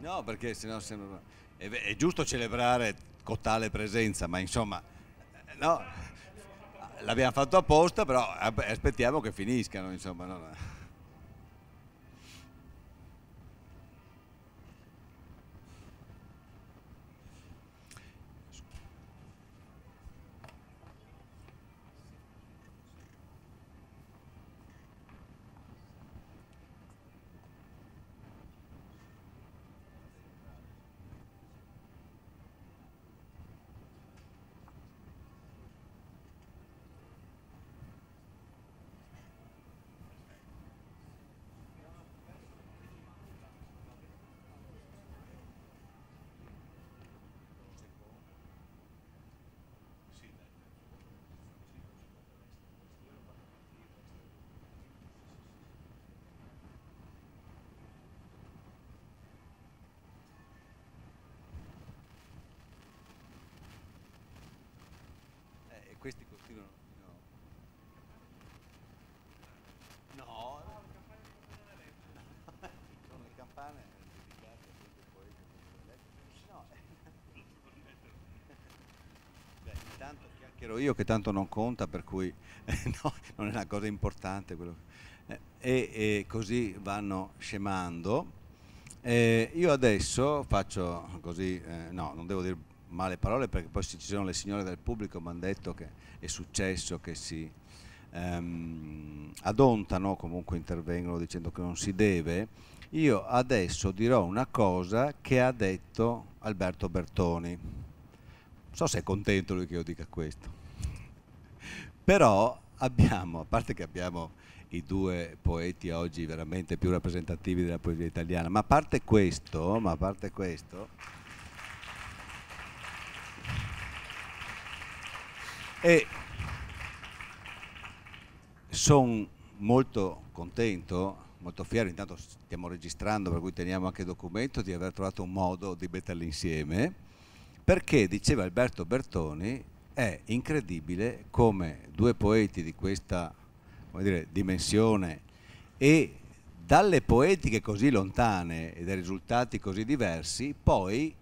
No, perché sennò sembra... È, è giusto celebrare con tale presenza, ma insomma, eh, no, l'abbiamo fatto apposta, però eh, aspettiamo che finiscano, insomma. No? ero io che tanto non conta, per cui eh, no, non è una cosa importante. Quello. Eh, e, e, così vanno scemando. Eh, io adesso faccio così, eh, no, non devo dire male parole perché poi ci sono le signore del pubblico mi hanno detto che è successo che si ehm, adontano, comunque intervengono dicendo che non si deve. Io adesso dirò una cosa che ha detto Alberto Bertoni. Non so se è contento lui che io dica questo. Però abbiamo, a parte che abbiamo i due poeti oggi veramente più rappresentativi della poesia italiana, ma a parte questo, ma a parte questo e sono molto contento molto fiero, intanto stiamo registrando, per cui teniamo anche documento, di aver trovato un modo di metterli insieme, perché, diceva Alberto Bertoni, è incredibile come due poeti di questa dire, dimensione e dalle poetiche così lontane e dai risultati così diversi, poi,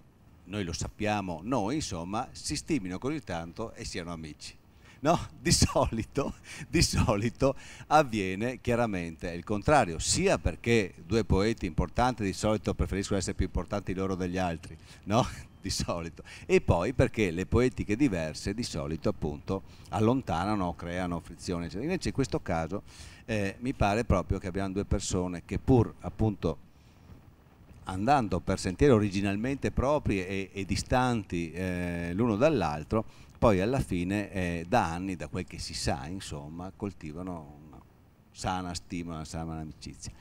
noi lo sappiamo, noi insomma, si stimino così tanto e siano amici. No, di solito, di solito avviene chiaramente il contrario, sia perché due poeti importanti di solito preferiscono essere più importanti loro degli altri, no? di solito. E poi perché le poetiche diverse di solito appunto allontanano o creano frizioni. Cioè, invece in questo caso eh, mi pare proprio che abbiamo due persone che pur appunto andando per sentieri originalmente propri e, e distanti eh, l'uno dall'altro, poi alla fine eh, da anni, da quel che si sa, insomma, coltivano una sana stima, una sana amicizia.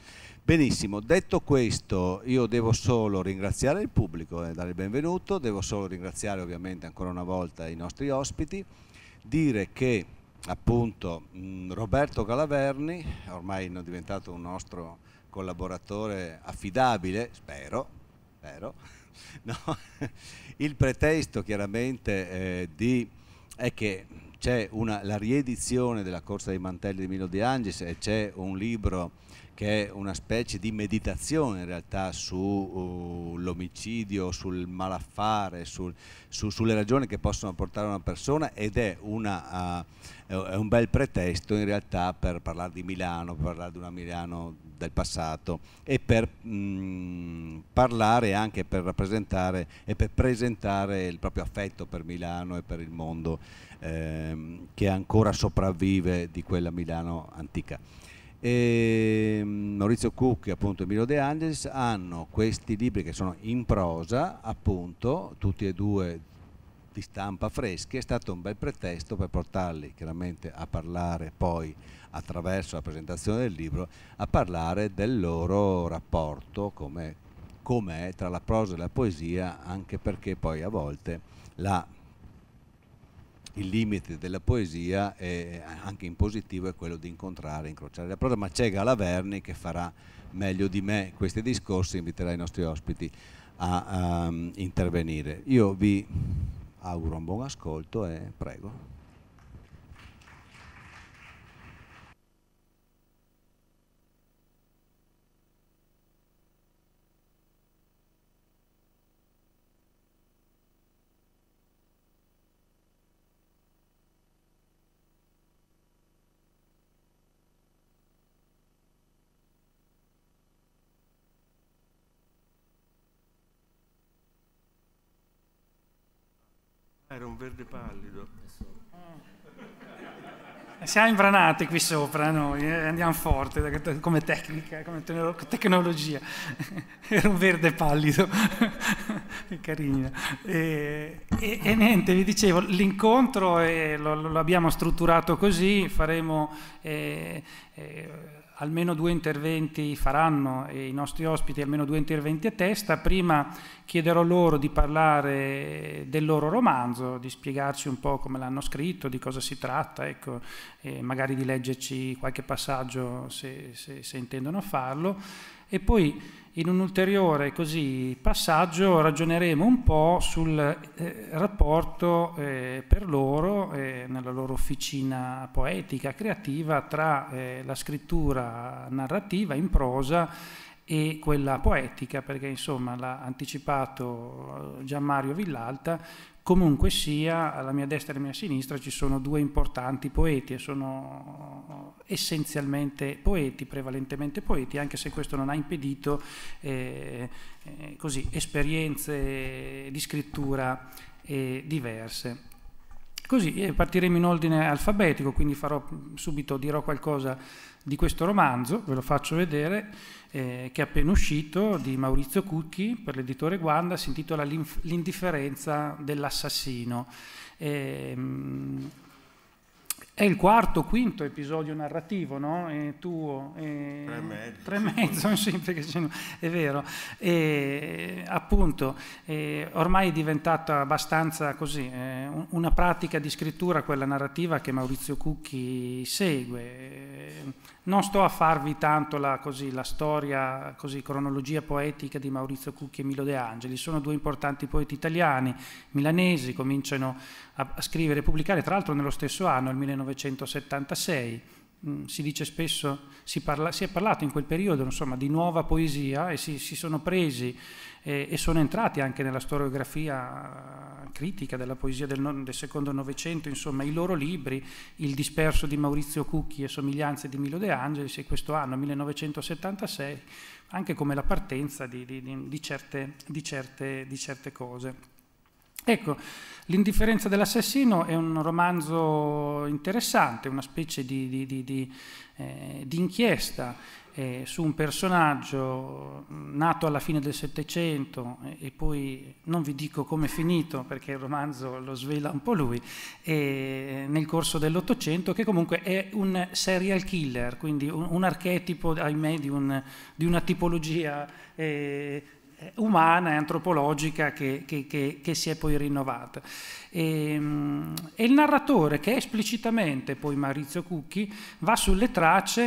Benissimo, detto questo io devo solo ringraziare il pubblico e eh, dare il benvenuto, devo solo ringraziare ovviamente ancora una volta i nostri ospiti, dire che appunto mm, Roberto Calaverni, ormai è diventato un nostro collaboratore affidabile, spero, spero, no? il pretesto chiaramente eh, di, è che c'è la riedizione della Corsa dei Mantelli di Milo De Angis e c'è un libro che è una specie di meditazione in realtà sull'omicidio, uh, sul malaffare, sul, su, sulle ragioni che possono portare una persona ed è, una, uh, è, un bel pretesto in realtà per parlare di Milano, per parlare di una Milano del passato e per mh, mm, parlare anche per rappresentare e per presentare il proprio affetto per Milano e per il mondo ehm, che ancora sopravvive di quella Milano antica e mm, Maurizio Cucchi, e appunto Emilio De Angelis hanno questi libri che sono in prosa appunto tutti e due di stampa freschi è stato un bel pretesto per portarli chiaramente a parlare poi attraverso la presentazione del libro a parlare del loro rapporto come com'è tra la prosa e la poesia anche perché poi a volte la il limite della poesia è, eh, anche in positivo è quello di incontrare, incrociare la prosa, ma c'è Galaverni che farà meglio di me questi discorsi, inviterà i nostri ospiti a, a ehm, intervenire. Io vi auguro un buon ascolto e prego. Era un verde pallido. Eh, siamo imbranati qui sopra noi, eh, andiamo forte come tecnica, come tecnologia. Era un verde pallido, carino. E, e, e, niente, vi dicevo, l'incontro eh, lo, lo, abbiamo strutturato così, faremo... Eh, eh, almeno due interventi faranno e i nostri ospiti almeno due interventi a testa. Prima chiederò loro di parlare del loro romanzo, di spiegarci un po' come l'hanno scritto, di cosa si tratta, ecco, magari di leggerci qualche passaggio se, se, se intendono farlo. E poi in un ulteriore così, passaggio ragioneremo un po' sul eh, rapporto eh, per loro, eh, nella loro officina poetica, creativa, tra eh, la scrittura narrativa in prosa e quella poetica, perché insomma l'ha anticipato eh, Gianmario Villalta, comunque sia alla mia destra e alla mia sinistra ci sono due importanti poeti e sono eh, essenzialmente poeti, prevalentemente poeti, anche se questo non ha impedito eh, eh, così, esperienze di scrittura eh, diverse. Così eh, partiremo in ordine alfabetico, quindi farò subito, dirò qualcosa di questo romanzo, ve lo faccio vedere, eh, che è appena uscito di Maurizio Cucchi per l'editore Guanda, si intitola L'indifferenza dell'assassino. Eh, è il quarto, quinto episodio narrativo, no? Eh, tuo. Eh, tre e mezzo. Tre e mezzo, sì, è vero. E, appunto, eh, ormai è diventata abbastanza così, eh, una pratica di scrittura, quella narrativa che Maurizio Cucchi segue non sto a farvi tanto la, così, la storia, così, cronologia poetica di Maurizio Cucchi e Milo De Angeli, sono due importanti poeti italiani, milanesi, cominciano a, scrivere e pubblicare, tra l'altro nello stesso anno, il 1976, Mm, si dice spesso, si, parla, si, è parlato in quel periodo insomma, di nuova poesia e si, si sono presi eh, e sono entrati anche nella storiografia eh, critica della poesia del, no, del secondo Novecento, insomma i loro libri, Il disperso di Maurizio Cucchi e Somiglianze di Milo De Angelis e questo anno 1976 anche come la partenza di, di, di, certe, certe, di certe cose. Ecco, L'indifferenza dell'assassino è un romanzo interessante, una specie di, di, di, eh, di inchiesta eh, su un personaggio nato alla fine del Settecento eh, e poi non vi dico come è finito perché il romanzo lo svela un po' lui, eh, nel corso dell'Ottocento che comunque è un serial killer, quindi un, un archetipo ahimè, un, di, una tipologia eh, umana e antropologica che, che, che, che, si è poi rinnovata. E, ehm, e, il narratore, che è esplicitamente poi Maurizio Cucchi, va sulle tracce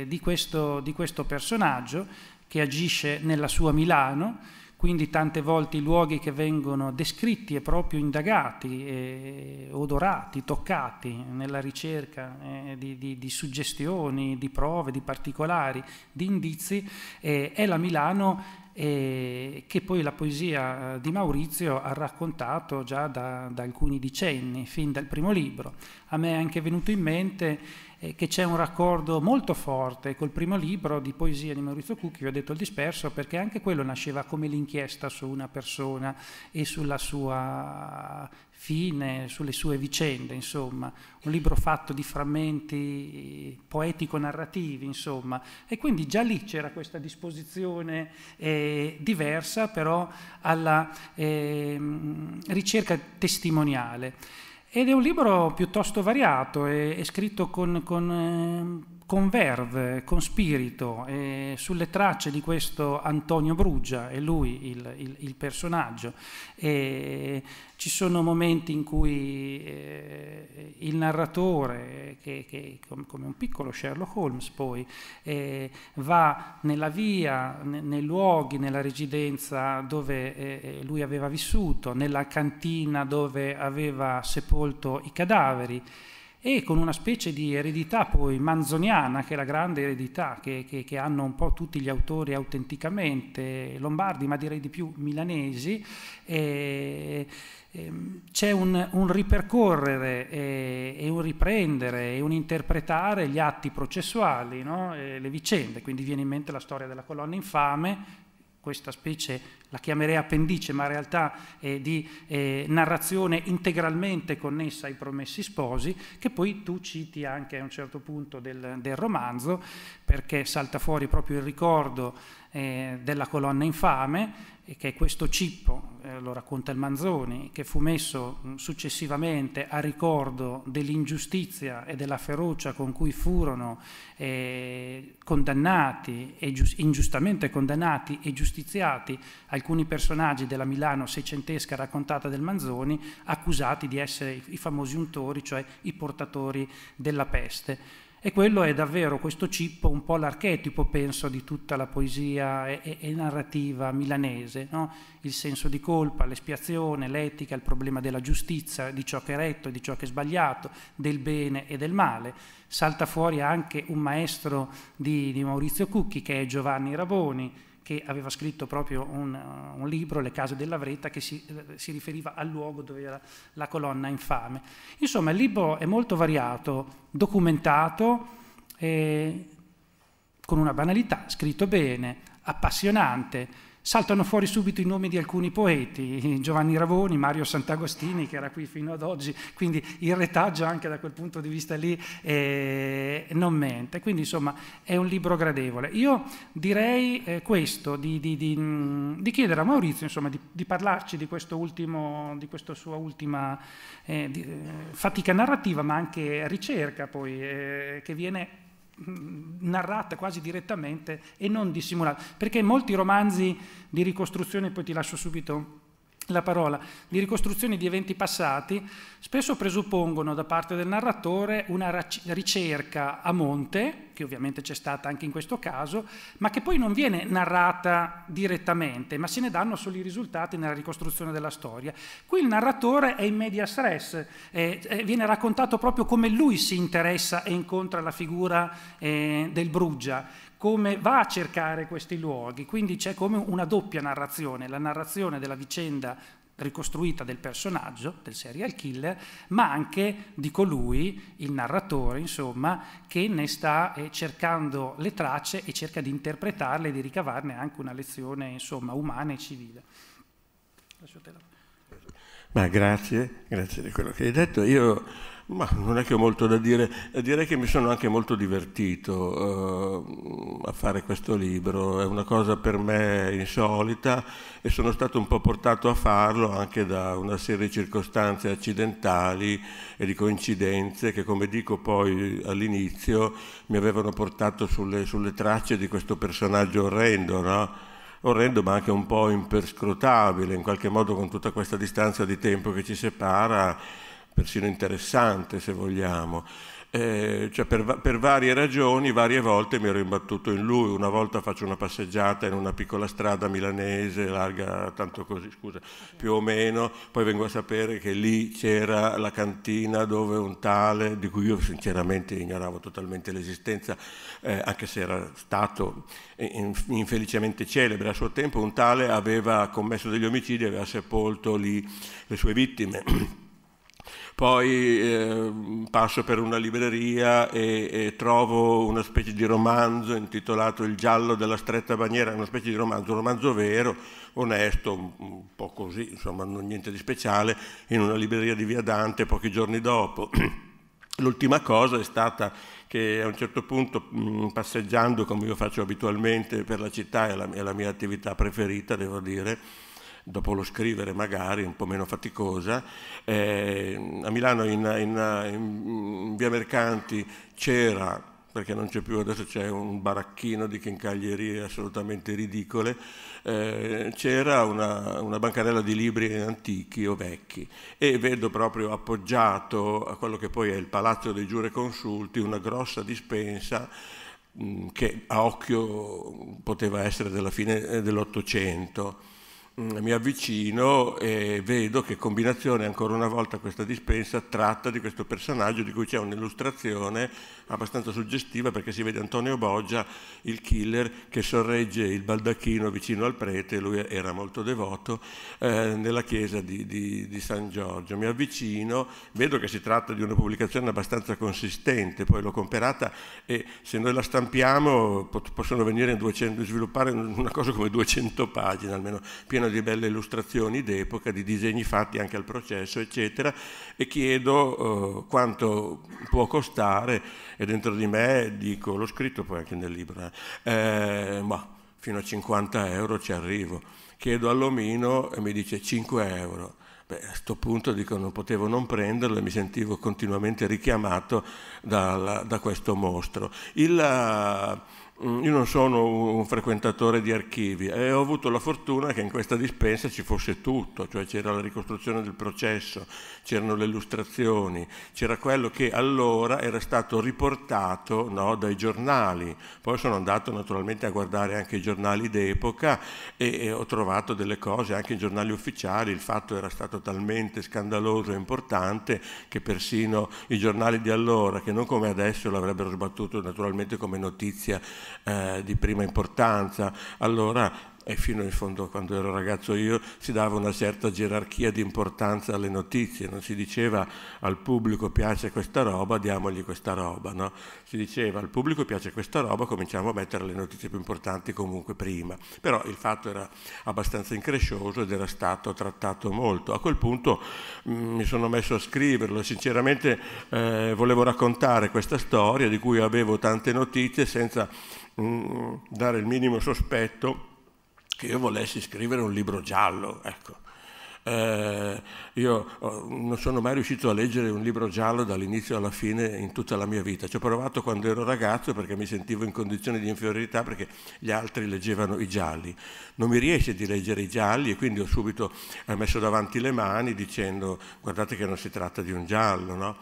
eh, di questo, di questo personaggio che agisce nella sua Milano, quindi tante volte i luoghi che vengono descritti e proprio indagati, eh, odorati, toccati nella ricerca eh, di, di, di, suggestioni, di prove, di particolari, di indizi, eh, è la Milano eh, che poi la poesia eh, di Maurizio ha raccontato già da, da alcuni decenni, fin dal primo libro. A me è anche venuto in mente eh, che c'è un raccordo molto forte col primo libro di poesia di Maurizio Cucchi, io ho detto Il disperso, perché anche quello nasceva come l'inchiesta su una persona e sulla sua fine, sulle sue vicende, insomma, un libro fatto di frammenti poetico-narrativi, insomma, e quindi già lì c'era questa disposizione eh, diversa, però alla eh, ricerca testimoniale. Ed è un libro piuttosto variato, è, è scritto con, con eh, converve con spirito eh, sulle tracce di questo Antonio Bruggia, è lui il, il, il personaggio. E ci sono momenti in cui eh, il narratore, che, che, come un piccolo Sherlock Holmes poi, eh, va nella via, ne, nei luoghi, nella residenza dove eh, eh, lui aveva vissuto, nella cantina dove aveva sepolto i cadaveri e con una specie di eredità poi manzoniana, che è la grande eredità che, che, che hanno un po' tutti gli autori autenticamente lombardi, ma direi di più milanesi, eh, c'è un, un, ripercorrere e, e, un riprendere e un interpretare gli atti processuali, no? le vicende, quindi viene in mente la storia della colonna infame, questa specie la chiamerei appendice, ma in realtà eh, di eh, narrazione integralmente connessa ai promessi sposi, che poi tu citi anche a un certo punto del, del romanzo, perché salta fuori proprio il ricordo eh, della colonna infame, che è questo cippo, eh, lo racconta il Manzoni, che fu messo mm, successivamente a ricordo dell'ingiustizia e della ferocia con cui furono eh, condannati e ingiustamente condannati e giustiziati alcuni alcuni personaggi della Milano seicentesca raccontata del Manzoni accusati di essere i famosi untori, cioè i portatori della peste. E quello è davvero questo cippo, un po' l'archetipo, penso, di tutta la poesia e, e narrativa milanese, no? il senso di colpa, l'espiazione, l'etica, il problema della giustizia, di ciò che è retto, di ciò che è sbagliato, del bene e del male. Salta fuori anche un maestro di, di Maurizio Cucchi, che è Giovanni Raboni, che aveva scritto proprio un, eh, un libro, Le case della Vreta, che si, eh, si, riferiva al luogo dove era la colonna infame. Insomma, il libro è molto variato, documentato, eh, con una banalità, scritto bene, appassionante, saltano fuori subito i nomi di alcuni poeti, Giovanni Ravoni, Mario Sant'Agostini che era qui fino ad oggi, quindi il retaggio anche da quel punto di vista lì eh, non mente, quindi insomma è un libro gradevole. Io direi eh, questo, di, di, di, di, chiedere a Maurizio insomma, di, parlarci di, questo ultimo, di questa sua ultima eh, eh fatica narrativa ma anche ricerca poi eh, che viene Mm, narrata quasi direttamente e non dissimulata. Perché molti romanzi di ricostruzione, poi ti lascio subito la parola, di ricostruzione di eventi passati, spesso presuppongono da parte del narratore una ricerca a monte che ovviamente c'è stata anche in questo caso, ma che poi non viene narrata direttamente, ma se ne danno solo i risultati nella ricostruzione della storia. Qui il narratore è in medias res, eh, viene raccontato proprio come lui si interessa e incontra la figura eh, del Bruggia come va a cercare questi luoghi, quindi c'è come una doppia narrazione, la narrazione della vicenda ricostruita del personaggio, del serial killer, ma anche di colui, il narratore, insomma, che ne sta eh, cercando le tracce e cerca di interpretarle e di ricavarne anche una lezione, insomma, umana e civile. Ma grazie, grazie di quello che hai detto. Io ma non è che ho molto da dire, direi che mi sono anche molto divertito uh, a fare questo libro, è una cosa per me insolita e sono stato un po' portato a farlo anche da una serie di circostanze accidentali e di coincidenze che come dico poi all'inizio mi avevano portato sulle, sulle, tracce di questo personaggio orrendo, no? orrendo ma anche un po' imperscrutabile, in qualche modo con tutta questa distanza di tempo che ci separa persino interessante se vogliamo. Eh, cioè per, per, varie ragioni, varie volte mi ero imbattuto in lui. Una volta faccio una passeggiata in una piccola strada milanese, larga tanto così, scusa, più o meno, poi vengo a sapere che lì c'era la cantina dove un tale, di cui io sinceramente ignoravo totalmente l'esistenza, eh, anche se era stato infelicemente celebre a suo tempo, un tale aveva commesso degli omicidi e aveva sepolto lì le sue vittime. Poi eh, passo per una libreria e, e, trovo una specie di romanzo intitolato Il giallo della stretta bandiera, una specie di romanzo, un romanzo vero, onesto, un, un po' così, insomma non niente di speciale, in una libreria di Via Dante pochi giorni dopo. L'ultima cosa è stata che a un certo punto mm, passeggiando come io faccio abitualmente per la città, è la, è la mia attività preferita devo dire, dopo lo scrivere magari, un po' meno faticosa. Eh, a Milano in, in, in via Mercanti c'era perché non c'è più, adesso c'è un baracchino di chincaglierie assolutamente ridicole, eh, c'era una, una, bancarella di libri antichi o vecchi e vedo proprio appoggiato a quello che poi è il Palazzo dei Giureconsulti una grossa dispensa che a occhio poteva essere della fine eh, dell'Ottocento Mm, mi avvicino e vedo che combinazione ancora una volta questa dispensa tratta di questo personaggio di cui c'è un'illustrazione abbastanza suggestiva perché si vede Antonio Boggia, il killer, che sorregge il baldacchino vicino al prete, lui era molto devoto, eh, nella chiesa di, di, di San Giorgio. Mi avvicino, vedo che si tratta di una pubblicazione abbastanza consistente, poi l'ho comperata e se noi la stampiamo possono venire in 200, sviluppare una cosa come 200 pagine almeno, piena di belle illustrazioni d'epoca, di disegni fatti anche al processo, eccetera, e chiedo eh, quanto può costare e dentro di me dico, l'ho scritto poi anche nel libro, eh, eh ma fino a 50 euro ci arrivo. Chiedo all'omino e mi dice 5 euro. Beh, a questo punto dico non potevo non prenderlo e mi sentivo continuamente richiamato da, da questo mostro. Il, eh, Mm, io non sono un frequentatore di archivi e ho avuto la fortuna che in questa dispensa ci fosse tutto, cioè c'era la ricostruzione del processo, c'erano le illustrazioni, c'era quello che allora era stato riportato no, dai giornali. Poi sono andato naturalmente a guardare anche i giornali d'epoca e, e, ho trovato delle cose, anche in giornali ufficiali, il fatto era stato talmente scandaloso e importante che persino i giornali di allora, che non come adesso l'avrebbero sbattuto naturalmente come notizia, eh, di prima importanza. Allora e fino in fondo quando ero ragazzo io si dava una certa gerarchia di importanza alle notizie, non si diceva al pubblico piace questa roba, diamogli questa roba, no? si diceva al pubblico piace questa roba, cominciamo a mettere le notizie più importanti comunque prima, però il fatto era abbastanza increscioso ed era stato trattato molto. A quel punto mh, mm, mi sono messo a scriverlo, sinceramente eh, volevo raccontare questa storia di cui avevo tante notizie senza mh, mm, dare il minimo sospetto che io volessi scrivere un libro giallo, ecco. Eh, io oh, non sono mai riuscito a leggere un libro giallo dall'inizio alla fine in tutta la mia vita. Ci ho provato quando ero ragazzo perché mi sentivo in condizione di inferiorità perché gli altri leggevano i gialli. Non mi riesce di leggere i gialli e quindi ho subito eh, messo davanti le mani dicendo guardate che non si tratta di un giallo, no?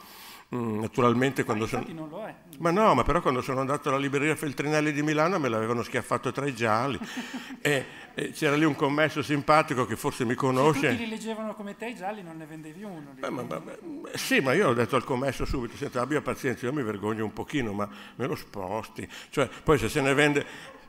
Mm, naturalmente ma quando sono... non lo è. Ma no, ma però quando sono andato alla libreria Feltrinelli di Milano me l'avevano schiaffato tra i gialli e, e, c'era lì un commesso simpatico che forse mi conosce. Se tutti li leggevano come te i gialli non ne vendevi uno. Beh, ma, ma, eh, sì, ma io ho detto al commesso subito, senta abbia pazienza, io mi vergogno un pochino, ma me lo sposti. Cioè, poi se se ne vende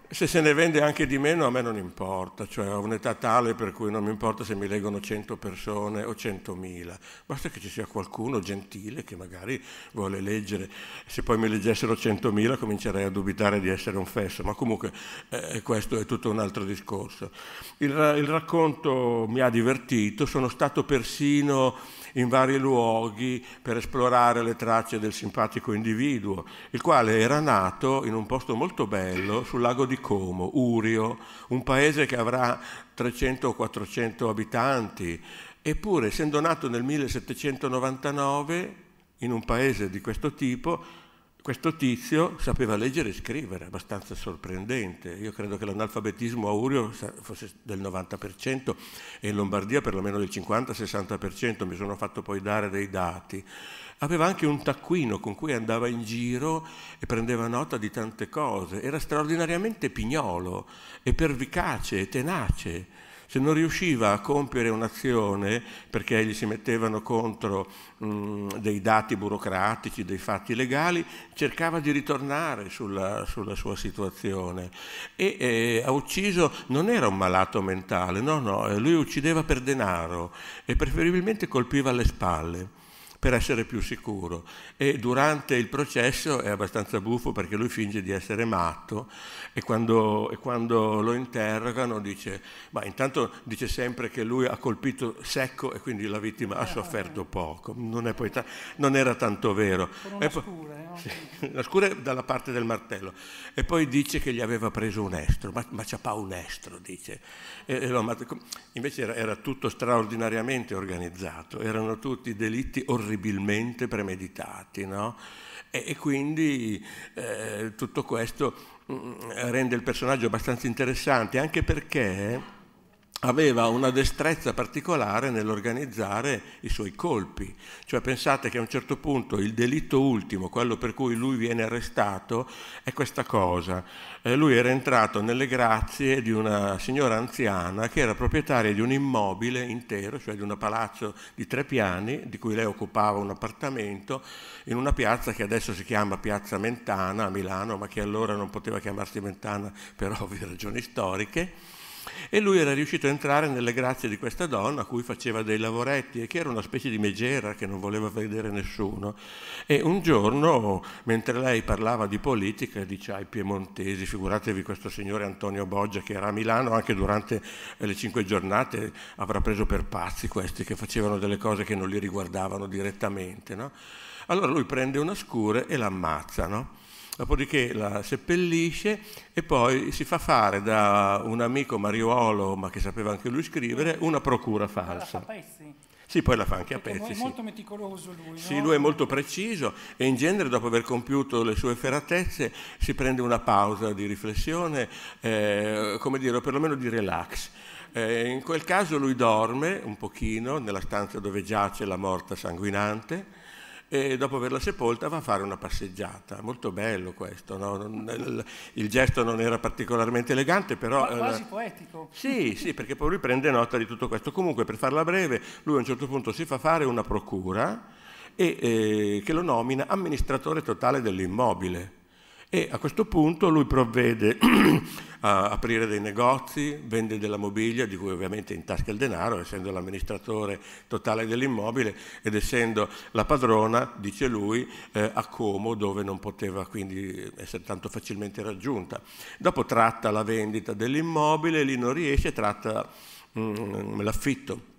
se se ne vende anche di meno a me non importa, cioè ho un'età tale per cui non mi importa se mi leggono 100 persone o 100.000, basta che ci sia qualcuno gentile che magari vuole leggere, se poi mi leggessero 100.000 comincerei a dubitare di essere un fesso, ma comunque eh, questo è tutto un altro discorso. Il, il racconto mi ha divertito, sono stato persino in vari luoghi per esplorare le tracce del simpatico individuo, il quale era nato in un posto molto bello sul lago di Como, Urio, un paese che avrà 300 o 400 abitanti, eppure essendo nato nel 1799 in un paese di questo tipo, questo tizio sapeva leggere e scrivere, abbastanza sorprendente. Io credo che l'analfabetismo aurio fosse del 90% e in Lombardia perlomeno del 50-60%, mi sono fatto poi dare dei dati. Aveva anche un taccuino con cui andava in giro e prendeva nota di tante cose. Era straordinariamente pignolo e pervicace e tenace se non riusciva a compiere un'azione perché gli si mettevano contro mh, dei dati burocratici, dei fatti legali, cercava di ritornare sulla, sulla sua situazione. E eh, ha ucciso, non era un malato mentale, no, no, eh, lui uccideva per denaro e preferibilmente colpiva alle spalle per essere più sicuro e durante il processo è abbastanza buffo perché lui finge di essere matto e quando, e quando, lo interrogano dice ma intanto dice sempre che lui ha colpito secco e quindi la vittima ha eh, sofferto eh. poco non, ta non era tanto vero la scure, no? sì, la scura è dalla parte del martello e poi dice che gli aveva preso un estro ma, ma c'ha pa un estro dice e, e lo, invece era, era tutto straordinariamente organizzato erano tutti delitti orribili terribilmente premeditati. No? E, e, quindi eh, tutto questo mh, mm, rende il personaggio abbastanza interessante, anche perché aveva una destrezza particolare nell'organizzare i suoi colpi. Cioè pensate che a un certo punto il delitto ultimo, quello per cui lui viene arrestato, è questa cosa. Eh, lui era entrato nelle grazie di una signora anziana che era proprietaria di un immobile intero, cioè di un palazzo di tre piani, di cui lei occupava un appartamento, in una piazza che adesso si chiama Piazza Mentana a Milano, ma che allora non poteva chiamarsi Mentana per ovvie ragioni storiche e lui era riuscito a entrare nelle grazie di questa donna a cui faceva dei lavoretti e che era una specie di megera che non voleva vedere nessuno. E un giorno, mentre lei parlava di politica, dice ai piemontesi, figuratevi questo signore Antonio Boggia che era a Milano anche durante eh, le cinque giornate, avrà preso per pazzi questi che facevano delle cose che non li riguardavano direttamente. No? Allora lui prende una scure e l'ammazza. No? dopodiché la seppellisce e poi si fa fare da un amico mariuolo, ma che sapeva anche lui scrivere, una procura falsa. la fa pezzi. Sì, poi la fa anche Perché a pezzi. È molto sì. meticoloso lui. Sì, no? lui è molto preciso e in genere dopo aver compiuto le sue feratezze si prende una pausa di riflessione, eh, come dire, o perlomeno di relax. Eh, in quel caso lui dorme un pochino nella stanza dove giace la morta sanguinante e dopo averla sepolta va a fare una passeggiata. Molto bello questo, no? il gesto non era particolarmente elegante, però... Eh, quasi eh, poetico. Sì, sì, perché poi lui prende nota di tutto questo. Comunque, per farla breve, lui a un certo punto si fa fare una procura e, eh, che lo nomina amministratore totale dell'immobile e a questo punto lui provvede a aprire dei negozi, vende della mobilia, di cui ovviamente intasca il denaro, essendo l'amministratore totale dell'immobile ed essendo la padrona, dice lui, eh, a Como, dove non poteva quindi essere tanto facilmente raggiunta. Dopo tratta la vendita dell'immobile, lì non riesce, tratta mm, l'affitto.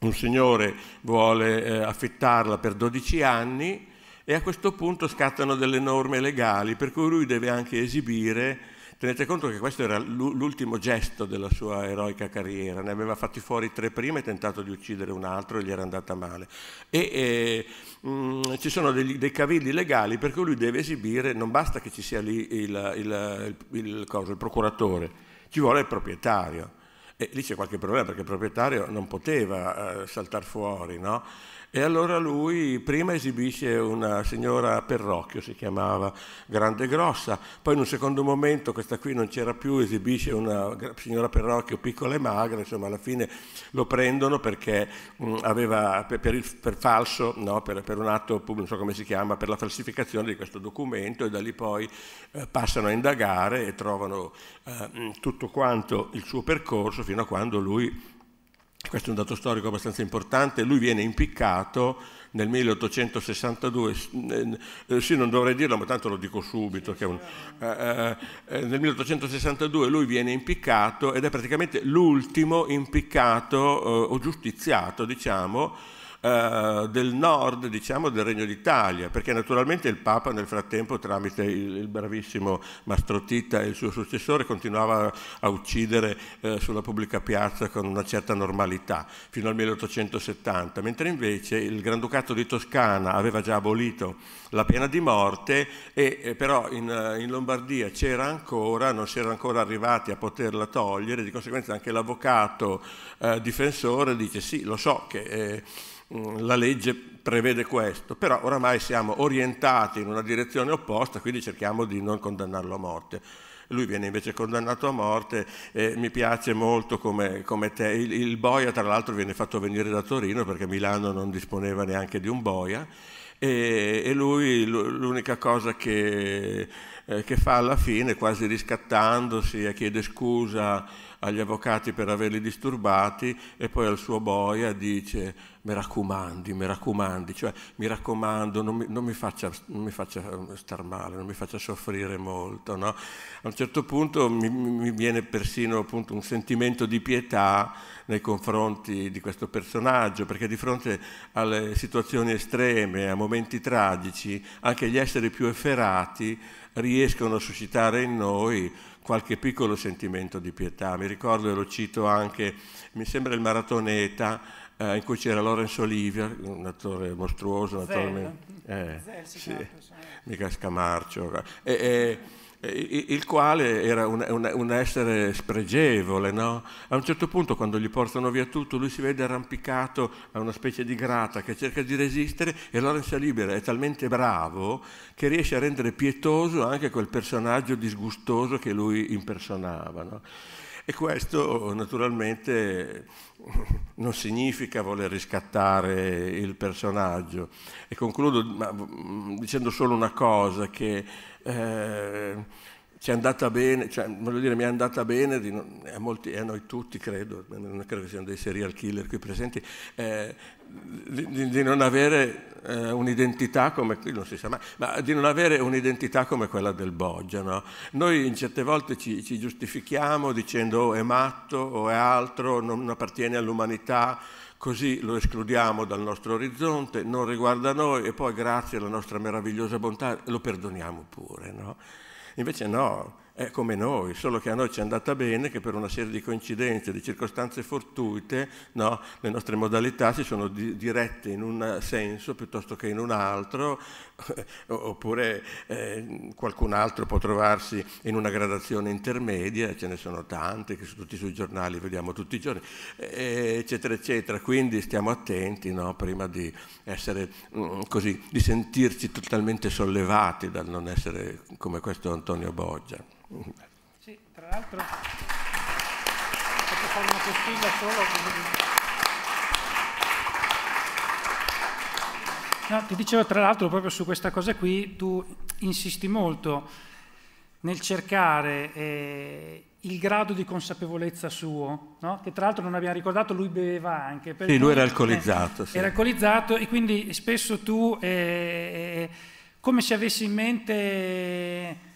Un signore vuole eh, affittarla per 12 anni, e a questo punto scattano delle norme legali per cui lui deve anche esibire Tenete conto che questo era l'ultimo gesto della sua eroica carriera, ne aveva fatti fuori tre prima e tentato di uccidere un altro e gli era andata male. E, e mh, mm, ci sono degli, dei cavilli legali per cui lui deve esibire, non basta che ci sia lì il, il, il, il cosa, procuratore, ci vuole il proprietario. E lì c'è qualche problema perché il proprietario non poteva eh, saltare fuori, no? E allora lui prima esibisce una signora Perrocchio, si chiamava, grande grossa, poi in un secondo momento, questa qui non c'era più, esibisce una signora Perrocchio piccola e magra, insomma alla fine lo prendono perché mh, aveva per, il, per falso, no, per, per, un atto non so come si chiama, per la falsificazione di questo documento e da lì poi eh, passano a indagare e trovano eh, tutto quanto il suo percorso fino a quando lui questo è un dato storico abbastanza importante, lui viene impiccato nel 1862, eh, sì non dovrei dirlo ma tanto lo dico subito, un, eh, eh, eh nel 1862 lui viene impiccato ed è praticamente l'ultimo impiccato eh, o giustiziato diciamo eh, del nord, diciamo, del Regno d'Italia, perché naturalmente il Papa nel frattempo tramite il, il bravissimo Mastro Tita e il suo successore continuava a uccidere eh, sulla pubblica piazza con una certa normalità fino al 1870, mentre invece il Granducato di Toscana aveva già abolito la pena di morte e, e eh, però in, eh, in Lombardia c'era ancora, non si era ancora arrivati a poterla togliere, di conseguenza anche l'avvocato eh, difensore dice sì, lo so che... Eh, Mm, la legge prevede questo, però oramai siamo orientati in una direzione opposta, quindi cerchiamo di non condannarlo a morte. Lui viene invece condannato a morte, eh, mi piace molto come, come te. Il, il boia tra l'altro viene fatto venire da Torino perché Milano non disponeva neanche di un boia e, lui l'unica cosa che, eh, che, fa alla fine, quasi riscattandosi e chiede scusa agli avvocati per averli disturbati e poi al suo boia dice mi raccomandi, mi raccomandi, cioè mi raccomando, non mi, non mi, faccia, non mi faccia, ehm, star male, non mi faccia soffrire molto. No? A un certo punto mi, mi viene persino appunto, un sentimento di pietà nei confronti di questo personaggio, perché di fronte alle situazioni estreme, a momenti tragici, anche gli esseri più efferati riescono a suscitare in noi qualche piccolo sentimento di pietà. Mi ricordo, e lo cito anche, mi sembra il Maratoneta, eh, in cui c'era Laurence Olivier, un attore mostruoso, un attore... eh, certo, sì, mica Scamarcio. E, eh, e, eh, il quale era un, un, un essere spregevole. No? A un certo punto, quando gli portano via tutto, lui si vede arrampicato a una specie di grata che cerca di resistere e Lawrence Libera è talmente bravo che riesce a rendere pietoso anche quel personaggio disgustoso che lui impersonava. No? E questo naturalmente non significa voler riscattare il personaggio. E concludo mm, dicendo solo una cosa, che eh, ci è andata bene, cioè, voglio dire, mi è andata bene di, a, eh, molti, a, eh, noi tutti, credo, non credo che siano dei serial killer qui presenti, eh, di, di, non avere eh, un'identità come, non si sa mai, ma di non avere un'identità come quella del Boggia. No? Noi in certe volte ci, ci giustifichiamo dicendo o oh, è matto o oh, è altro, non appartiene all'umanità, così lo escludiamo dal nostro orizzonte, non riguarda noi e poi grazie alla nostra meravigliosa bontà lo perdoniamo pure. No? Invece no, è come noi, solo che a noi ci è andata bene che per una serie di coincidenze, di circostanze fortuite, no, le nostre modalità si sono di dirette in un senso piuttosto che in un altro, oppure eh, qualcun altro può trovarsi in una gradazione intermedia, ce ne sono tante che su tutti sui giornali vediamo tutti i giorni, eh, eccetera, eccetera. Quindi stiamo attenti no, prima di essere mh, mm, così, di sentirci totalmente sollevati dal non essere come questo Antonio Boggia. Sì, tra l'altro posso fare una postilla solo. No, ti dicevo tra l'altro proprio su questa cosa qui, tu insisti molto nel cercare eh, il grado di consapevolezza suo, no? che tra l'altro non abbiamo ricordato, lui beveva anche. Sì, lui era eh, alcolizzato. Eh, sì. Era alcolizzato e quindi spesso tu, eh, come se avessi in mente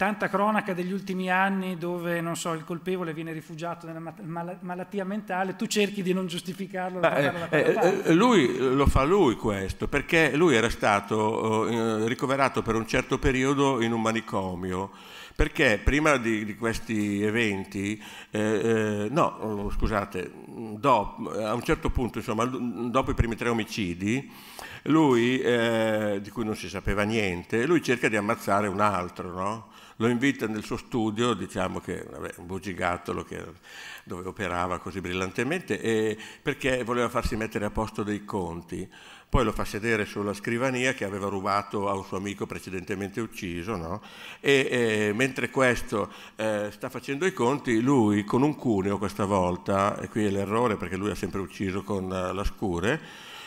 tanta cronaca degli ultimi anni dove, non so, il colpevole viene rifugiato nella mal malattia mentale, tu cerchi di non giustificarlo. Ma, eh, eh, eh, lui lo fa lui questo, perché lui era stato eh, ricoverato per un certo periodo in un manicomio perché prima di, di questi eventi, eh, eh, no, scusate, dopo, a un certo punto, insomma, dopo i primi tre omicidi, lui, eh, di cui non si sapeva niente, lui cerca di ammazzare un altro, no? lo invita nel suo studio, diciamo che vabbè, un bugigattolo che, dove operava così brillantemente, e, perché voleva farsi mettere a posto dei conti. Poi lo fa sedere sulla scrivania che aveva rubato a un suo amico precedentemente ucciso, no? e, e, mentre questo eh, sta facendo i conti, lui con un cuneo questa volta, e qui è l'errore perché lui ha sempre ucciso con eh, la scure,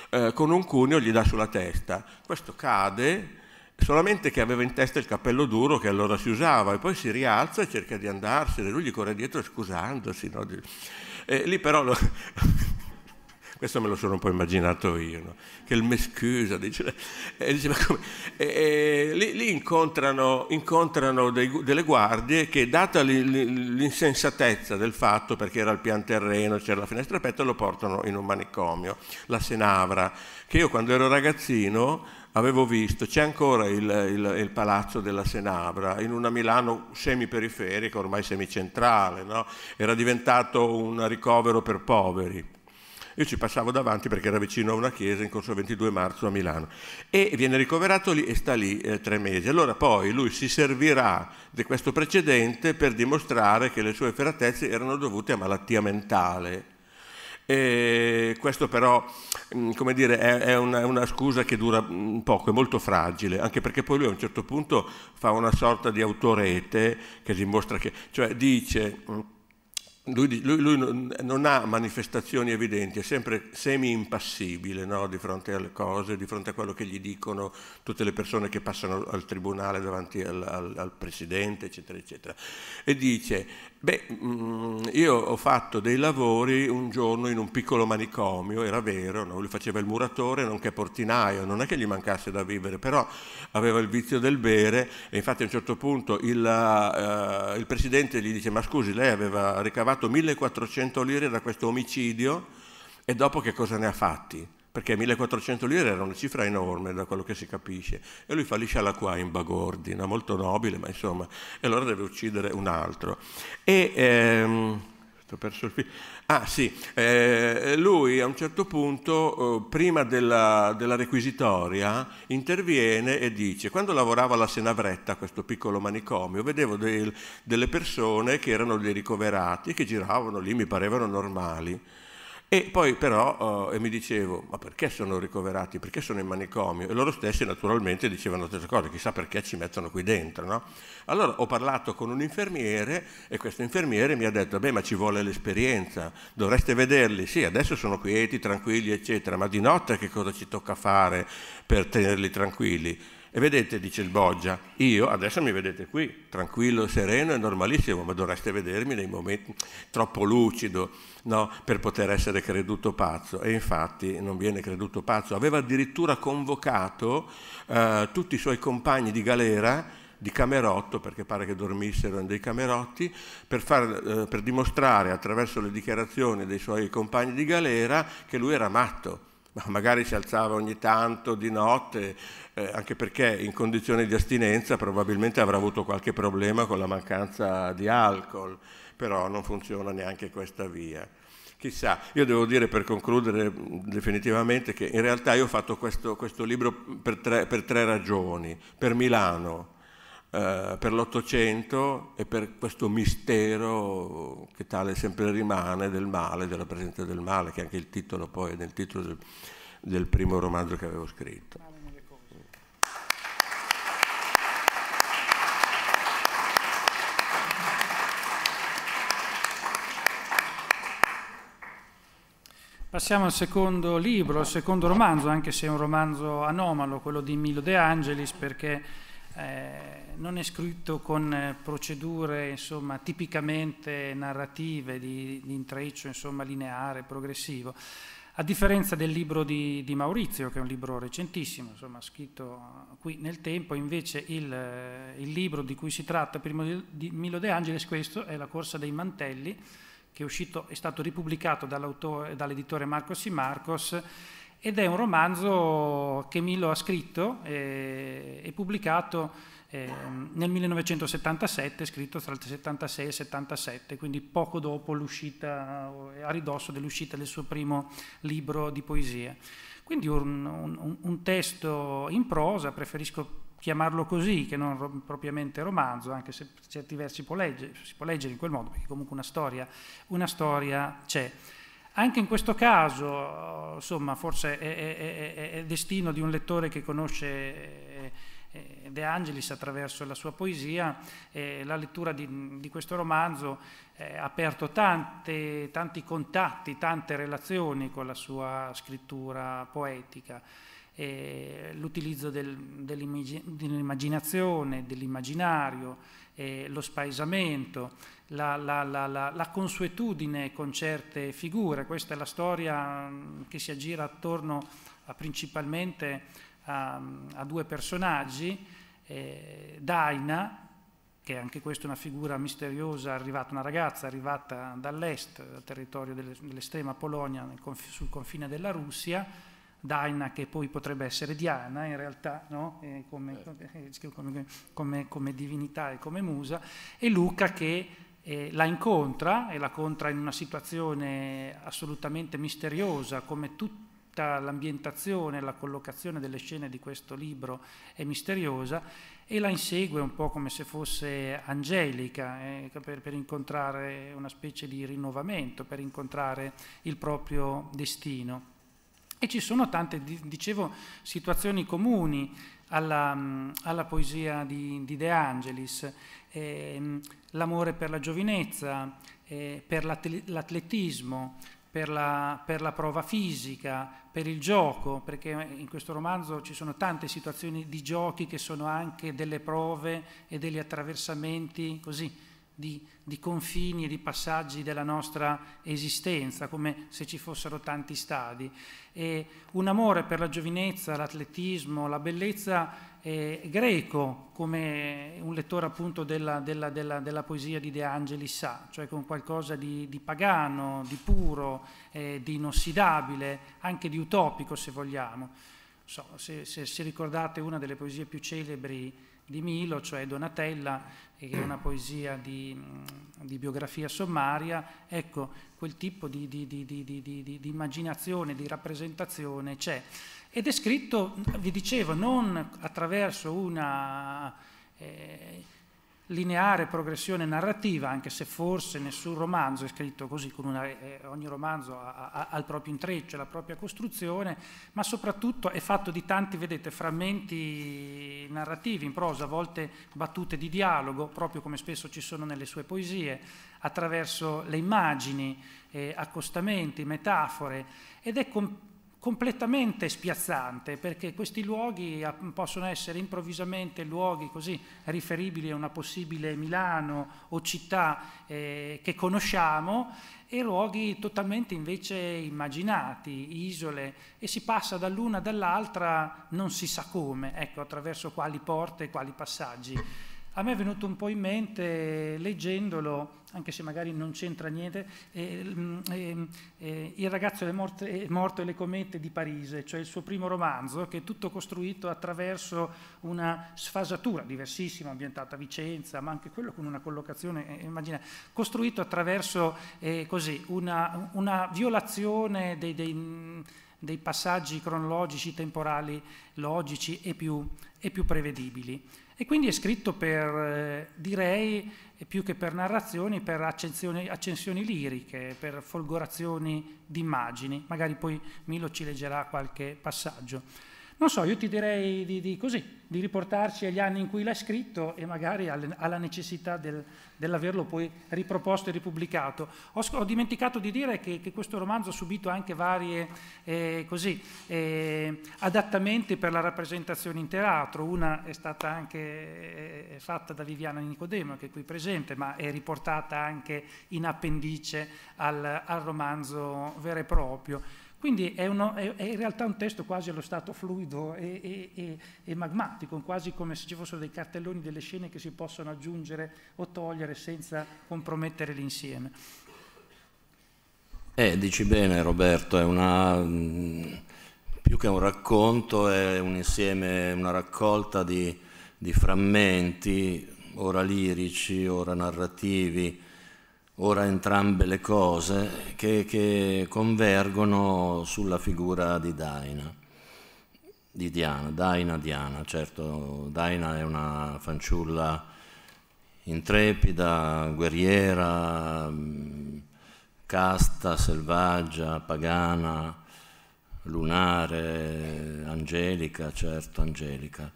eh, con un cuneo gli dà sulla testa. Questo cade, solamente che aveva in testa il cappello duro che allora si usava e poi si rialza e cerca di andarsene, lui gli corre dietro scusandosi. No? E eh, lì però lo... questo me lo sono un po' immaginato io, no? che il me scusa, dice, e dice, e, e, lì, lì, incontrano, incontrano dei, delle guardie che data l'insensatezza del fatto, perché era il pian terreno, c'era la finestra aperta, lo portano in un manicomio, la Senavra, che io quando ero ragazzino avevo visto, c'è ancora il, il, il, palazzo della Senabra in una Milano semiperiferica, ormai semicentrale, no? era diventato un ricovero per poveri. Io ci passavo davanti perché era vicino a una chiesa in corso 22 marzo a Milano e viene ricoverato lì e sta lì eh, tre mesi. Allora poi lui si servirà di questo precedente per dimostrare che le sue efferatezze erano dovute a malattia mentale e questo però mm, come dire, è, una, una, scusa che dura mm, poco, è molto fragile, anche perché poi lui a un certo punto fa una sorta di autorete che dimostra che, cioè dice mm, lui, lui, lui, non ha manifestazioni evidenti, è sempre semi-impassibile no? di fronte alle cose, di fronte a quello che gli dicono tutte le persone che passano al tribunale davanti al, al, al presidente, eccetera, eccetera. E dice, beh, mh, mm, io ho fatto dei lavori un giorno in un piccolo manicomio, era vero, no? lui faceva il muratore nonché portinaio, non è che gli mancasse da vivere, però aveva il vizio del bere e infatti a un certo punto il, uh, il presidente gli dice, ma scusi, lei aveva ricavato ricavato 1400 lire da questo omicidio e dopo che cosa ne ha fatti? Perché 1400 lire era una cifra enorme da quello che si capisce. E lui fa lisciala qua in bagordina, molto nobile, ma insomma, e allora deve uccidere un altro. E ehm, ho perso il filo Ah sì, eh, lui a un certo punto, eh, prima della, della, requisitoria, interviene e dice, quando lavoravo alla Senavretta, questo piccolo manicomio, vedevo del, delle persone che erano dei ricoverati, che giravano lì, mi parevano normali. E poi però eh, mi dicevo, ma perché sono ricoverati? Perché sono in manicomio? E loro stessi naturalmente dicevano la stessa cosa, chissà perché ci mettono qui dentro, no? Allora ho parlato con un infermiere e questo infermiere mi ha detto, beh ma ci vuole l'esperienza, dovreste vederli, sì adesso sono quieti, tranquilli eccetera, ma di notte che cosa ci tocca fare per tenerli tranquilli? E vedete, dice il Boggia, io adesso mi vedete qui, tranquillo, sereno e normalissimo, ma dovreste vedermi nei momenti troppo lucido no? per poter essere creduto pazzo. E infatti non viene creduto pazzo. Aveva addirittura convocato eh, tutti i suoi compagni di galera di camerotto, perché pare che dormissero in dei camerotti, per, far, eh, per dimostrare attraverso le dichiarazioni dei suoi compagni di galera che lui era matto ma magari si alzava ogni tanto di notte, eh, anche perché in condizioni di astinenza probabilmente avrà avuto qualche problema con la mancanza di alcol, però non funziona neanche questa via. Chissà, io devo dire per concludere definitivamente che in realtà io ho fatto questo, questo libro per tre, per tre ragioni. Per Milano, eh, per l'Ottocento e per questo mistero che tale sempre rimane del male, della presenza del male, che è anche il titolo poi nel titolo del, del primo romanzo che avevo scritto. Passiamo al secondo libro, al secondo romanzo, anche se è un romanzo anomalo, quello di Milo De Angelis, perché eh, non è scritto con eh, procedure insomma, tipicamente narrative di, di intreccio insomma, lineare, progressivo. A differenza del libro di, di, Maurizio, che è un libro recentissimo, insomma, scritto qui nel tempo, invece il, eh, il libro di cui si tratta, primo di, Milo De Angelis, questo è La corsa dei mantelli, che è, uscito, è stato ripubblicato dall'editore dall Marcos I. Marcos ed è un romanzo che Milo ha scritto e, eh, e pubblicato eh, nel 1977, scritto tra il 76 e il 77, quindi poco dopo l'uscita, a ridosso dell'uscita del suo primo libro di poesia. Quindi un, un, un testo in prosa, preferisco chiamarlo così, che non ro propriamente romanzo, anche se certi versi può legge, si può leggere in quel modo, perché comunque una storia, una storia c'è. Anche in questo caso, insomma, forse è, è, è destino di un lettore che conosce eh, eh, De Angelis attraverso la sua poesia, eh, la lettura di, di questo romanzo eh, ha aperto tante, tanti contatti, tante relazioni con la sua scrittura poetica. Eh, l'utilizzo del, dell'immaginazione, dell'immaginario, eh, lo spaesamento, la, la, la, la, consuetudine con certe figure. Questa è la storia mm, che si aggira attorno a, principalmente a, a, due personaggi, eh, Daina, che è anche questa una figura misteriosa, arrivata, una ragazza arrivata dall'est, dal territorio dell'estrema Polonia, conf sul confine della Russia, Daina che poi potrebbe essere Diana in realtà, no? Certo. eh, eh come, come, eh, come, come, divinità e come musa, e Luca che eh, la incontra e la incontra in una situazione assolutamente misteriosa, come tutta l'ambientazione, la collocazione delle scene di questo libro è misteriosa, e la insegue un po' come se fosse angelica, eh, per, per incontrare una specie di rinnovamento, per incontrare il proprio destino. E ci sono tante, dicevo, situazioni comuni alla, mm, alla poesia di, di, De Angelis, eh, l'amore per la giovinezza, eh, per l'atletismo, per la, per la prova fisica, per il gioco, perché in questo romanzo ci sono tante situazioni di giochi che sono anche delle prove e degli attraversamenti così di, di confini e di passaggi della nostra esistenza, come se ci fossero tanti stadi. E un amore per la giovinezza, l'atletismo, la bellezza eh, greco, come un lettore appunto della, della, della, della, poesia di De Angelis sa, cioè con qualcosa di, di pagano, di puro, eh, di inossidabile, anche di utopico se vogliamo. So, se, se, se ricordate una delle poesie più celebri di Milo, cioè Donatella, che è una poesia di, mm, di biografia sommaria, ecco, quel tipo di, di, di immaginazione, di rappresentazione c'è. Ed è scritto, vi dicevo, non attraverso una... Eh, lineare progressione narrativa, anche se forse nessun romanzo è scritto così, una, eh, ogni romanzo ha, ha, ha, il proprio intreccio, la propria costruzione, ma soprattutto è fatto di tanti, vedete, frammenti narrativi in prosa, a volte battute di dialogo, proprio come spesso ci sono nelle sue poesie, attraverso le immagini, eh, accostamenti, metafore, ed è completamente spiazzante perché questi luoghi eh, possono essere improvvisamente luoghi così riferibili a una possibile Milano o città eh, che conosciamo e luoghi totalmente invece immaginati, isole, e si passa dall'una dall'altra non si sa come, ecco, attraverso quali porte e quali passaggi. A me è venuto un po' in mente, leggendolo, anche se magari non c'entra niente, eh, eh, eh, Il ragazzo è morto, è morto, e le comete di Parise, cioè il suo primo romanzo, che è tutto costruito attraverso una sfasatura diversissima, ambientata a Vicenza, ma anche quello con una collocazione, eh, immagina, costruito attraverso eh, così, una, una, violazione dei, dei, mm, dei passaggi cronologici, temporali, logici e più, e più prevedibili. E quindi è scritto per, eh, direi, eh, più che per narrazioni, per accensioni, liriche, per folgorazioni di immagini. Magari poi Milo ci leggerà qualche passaggio. Non so, io ti direi di, di, così, di riportarci agli anni in cui l'hai scritto e magari al, alla necessità del, dell'averlo poi riproposto e ripubblicato. Ho, ho dimenticato di dire che, che, questo romanzo ha subito anche vari eh, eh, adattamenti per la rappresentazione in teatro. Una è stata anche eh, fatta da Viviana Nicodemo, che è qui presente, ma è riportata anche in appendice al, al romanzo vero e proprio. Quindi è, uno, è, è, in realtà un testo quasi allo stato fluido e, e, e, magmatico, quasi come se ci fossero dei cartelloni, delle scene che si possono aggiungere o togliere senza compromettere l'insieme. Eh, dici bene Roberto, è una, mm, più che un racconto, è un insieme, una raccolta di, di frammenti, ora lirici, ora narrativi, ora entrambe le cose che, che convergono sulla figura di Daina di Diana, Daina Diana, certo, Daina è una fanciulla intrepida, guerriera, casta, selvaggia, pagana, lunare, angelica, certo, angelica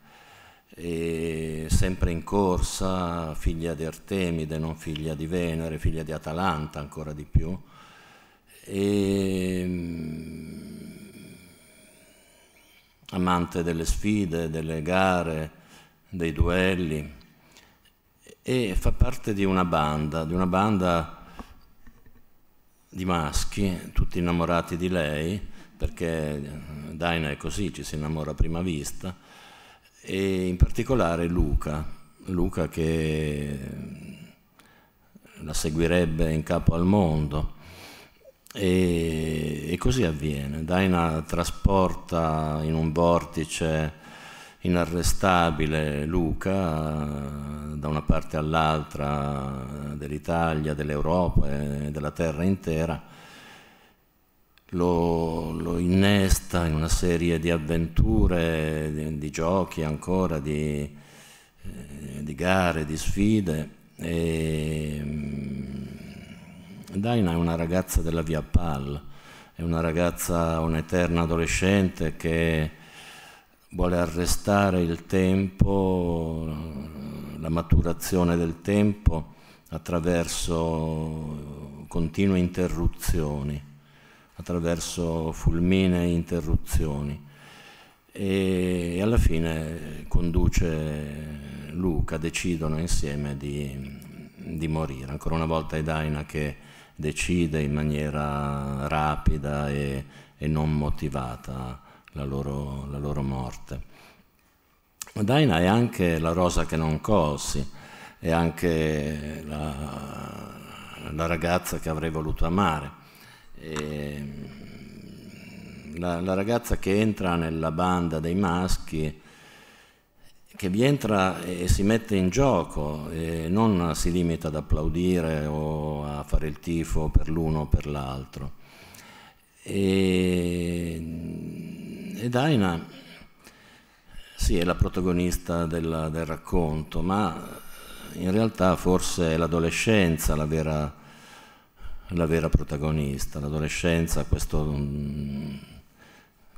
e sempre in corsa, figlia di Artemide, non figlia di Venere, figlia di Atalanta ancora di più. E, mm, amante delle sfide, delle gare, dei duelli e fa parte di una banda, di una banda di maschi, tutti innamorati di lei, perché eh, Daina è così, ci si innamora a prima vista, e in particolare Luca, Luca che mm, la seguirebbe in capo al mondo. E, e così avviene. Daina trasporta in un vortice inarrestabile Luca eh, da una parte all'altra dell'Italia, dell'Europa e della terra intera lo, lo, innesta in una serie di avventure, di, di giochi ancora, di, eh, di, gare, di sfide. E, mm, Daina è una ragazza della Via Pal, è una ragazza, un'eterna adolescente che vuole arrestare il tempo, la maturazione del tempo attraverso continue interruzioni attraverso fulminei interruzioni e alla fine conduce Luca, decidono insieme di, di morire. Ancora una volta è Daina che decide in maniera rapida e, e non motivata la loro, la loro, morte. Daina è anche la rosa che non colsi, è anche la, la ragazza che avrei voluto amare Ehm, la, la, ragazza che entra nella banda dei maschi, che vi entra e si mette in gioco e non si limita ad applaudire o a fare il tifo per l'uno o per l'altro. E, e Daina sì, è la protagonista del, del racconto, ma in realtà forse è l'adolescenza la vera la vera protagonista, l'adolescenza, mm,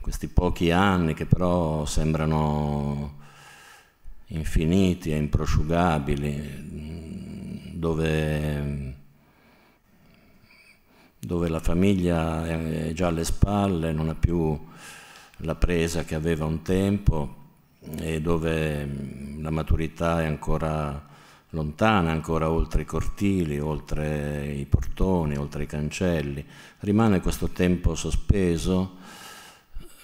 questi pochi anni che però sembrano infiniti e improsciugabili, mm, dove, dove la famiglia è già alle spalle, non ha più la presa che aveva un tempo e dove mm, la maturità è ancora lontana ancora oltre i cortili, oltre i portoni, oltre i cancelli. Rimane questo tempo sospeso,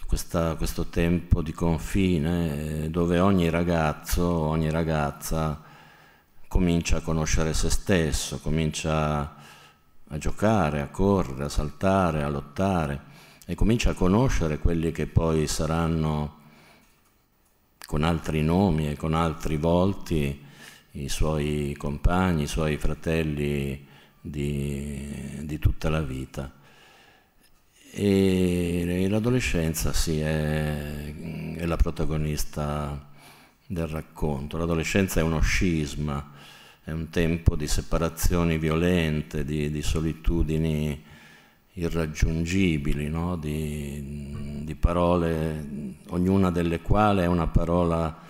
questa, questo tempo di confine eh, dove ogni ragazzo, ogni ragazza comincia a conoscere se stesso, comincia a giocare, a correre, a saltare, a lottare e comincia a conoscere quelli che poi saranno con altri nomi e con altri volti i suoi compagni, i suoi fratelli di, di tutta la vita. E l'adolescenza sì, è, è la protagonista del racconto. L'adolescenza è uno scisma, è un tempo di separazioni violente, di, di solitudini irraggiungibili, no? di, di, parole, ognuna delle quali è una parola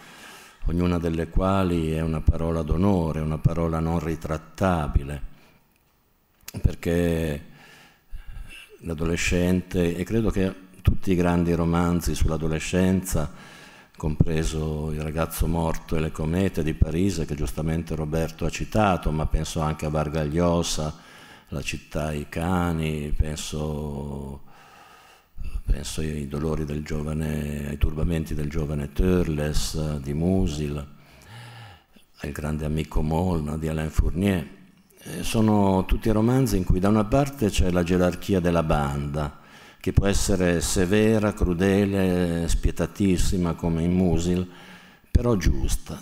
ognuna delle quali è una parola d'onore, una parola non ritrattabile, perché l'adolescente, e credo che tutti i grandi romanzi sull'adolescenza, compreso Il ragazzo morto e le comete di Parigi, che giustamente Roberto ha citato, ma penso anche a Vargagliosa, La città e i cani, penso penso ai dolori del giovane, ai turbamenti del giovane Turles, di Musil, al grande amico Molna di Alain Fournier. Eh, sono tutti romanzi in cui da una parte c'è la gerarchia della banda, che può essere severa, crudele, spietatissima come in Musil, però giusta.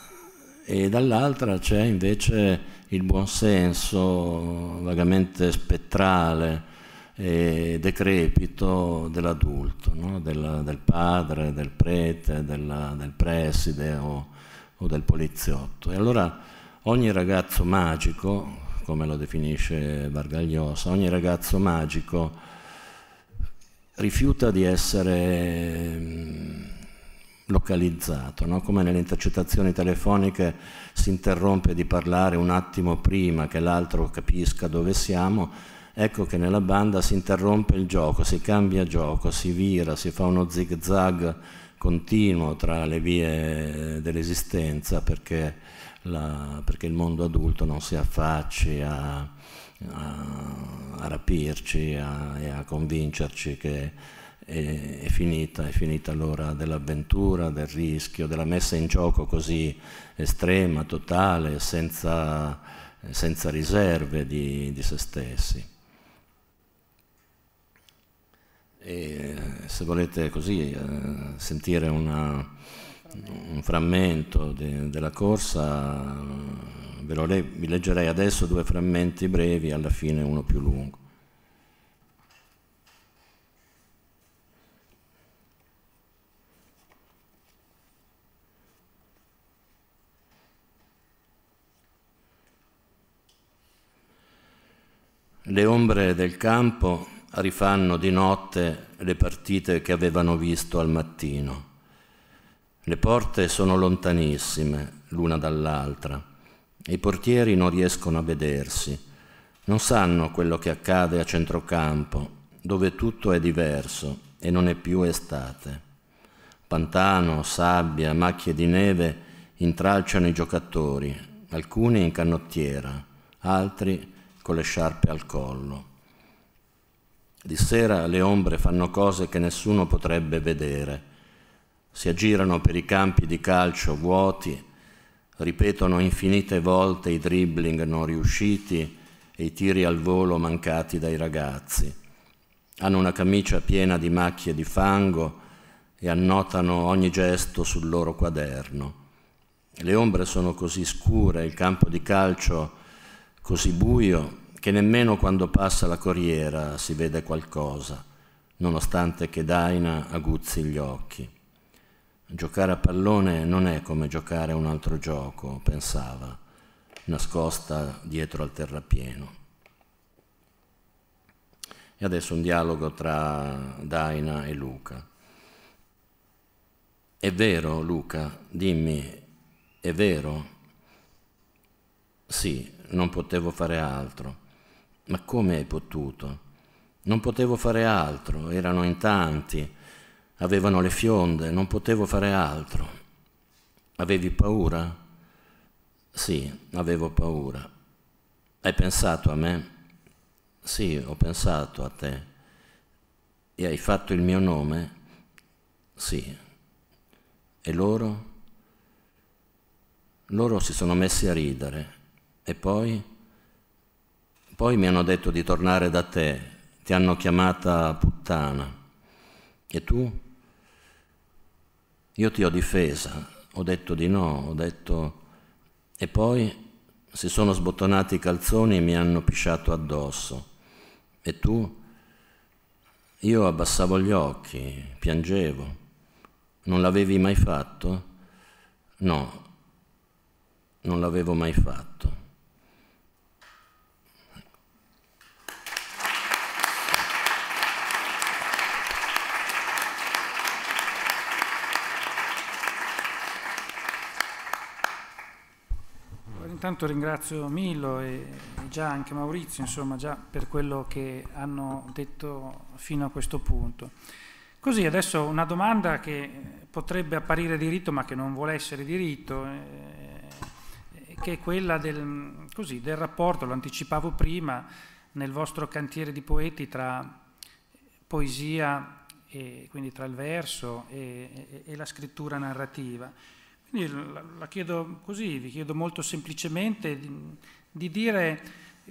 E dall'altra c'è invece il buonsenso vagamente spettrale, eh, decrepito dell'adulto, no? del, del, padre, del prete, della, del preside o, o, del poliziotto. E allora ogni ragazzo magico, come lo definisce Vargagliosa, ogni ragazzo magico rifiuta di essere mm, localizzato, no? come nelle intercettazioni telefoniche si interrompe di parlare un attimo prima che l'altro capisca dove siamo, ecco che nella banda si interrompe il gioco, si cambia gioco, si vira, si fa uno zig zag continuo tra le vie dell'esistenza perché, la, perché il mondo adulto non si affacci a, a, a rapirci a, e a convincerci che è, è, finita, è finita l'ora dell'avventura, del rischio, della messa in gioco così estrema, totale, senza, senza riserve di, di se stessi. E se volete così eh, sentire una, un frammento de, della corsa, ve lo le, vi leggerei adesso due frammenti brevi, alla fine uno più lungo. Le ombre del campo rifanno di notte le partite che avevano visto al mattino. Le porte sono lontanissime l'una dall'altra, e i portieri non riescono a vedersi, non sanno quello che accade a centrocampo, dove tutto è diverso e non è più estate. Pantano, sabbia, macchie di neve intralciano i giocatori, alcuni in canottiera, altri con le sciarpe al collo. Di sera le ombre fanno cose che nessuno potrebbe vedere. Si aggirano per i campi di calcio vuoti, ripetono infinite volte i dribbling non riusciti e i tiri al volo mancati dai ragazzi. Hanno una camicia piena di macchie di fango e annotano ogni gesto sul loro quaderno. Le ombre sono così scure, il campo di calcio così buio che nemmeno quando passa la corriera si vede qualcosa, nonostante che Daina aguzzi gli occhi. Giocare a pallone non è come giocare a un altro gioco, pensava, nascosta dietro al terrapieno. E adesso un dialogo tra Daina e Luca. È vero, Luca, dimmi, è vero? Sì, non potevo fare altro. Ma come hai potuto? Non potevo fare altro, erano in tanti, avevano le fionde, non potevo fare altro. Avevi paura? Sì, avevo paura. Hai pensato a me? Sì, ho pensato a te. E hai fatto il mio nome? Sì. E loro? Loro si sono messi a ridere. E poi? Poi mi hanno detto di tornare da te, ti hanno chiamata puttana. E tu? Io ti ho difesa, ho detto di no, ho detto... E poi si sono sbottonati i calzoni e mi hanno pisciato addosso. E tu? Io abbassavo gli occhi, piangevo. Non l'avevi mai fatto? No, non l'avevo mai fatto. intanto ringrazio Milo e già anche Maurizio insomma, già per quello che hanno detto fino a questo punto. Così adesso una domanda che potrebbe apparire diritto ma che non vuole essere diritto, eh, eh, che è quella del, così, del rapporto, lo anticipavo prima, nel vostro cantiere di poeti tra poesia, e, quindi tra il verso e, e, e la scrittura narrativa. Quindi la, la chiedo così, vi chiedo molto semplicemente di, di dire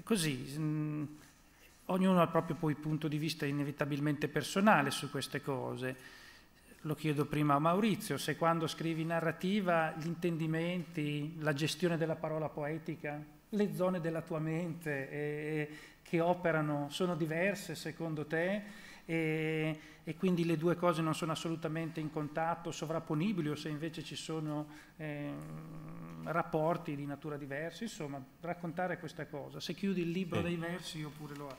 così, mh, mm, ognuno ha proprio poi punto di vista inevitabilmente personale su queste cose. Lo chiedo prima a Maurizio, se quando scrivi narrativa gli intendimenti, la gestione della parola poetica, le zone della tua mente e, e, che operano sono diverse secondo te? e, e, quindi le due cose non sono assolutamente in contatto, sovrapponibili o se invece ci sono eh, rapporti di natura diversa, insomma raccontare questa cosa, se chiudi il libro eh. dei versi oppure lo... ha.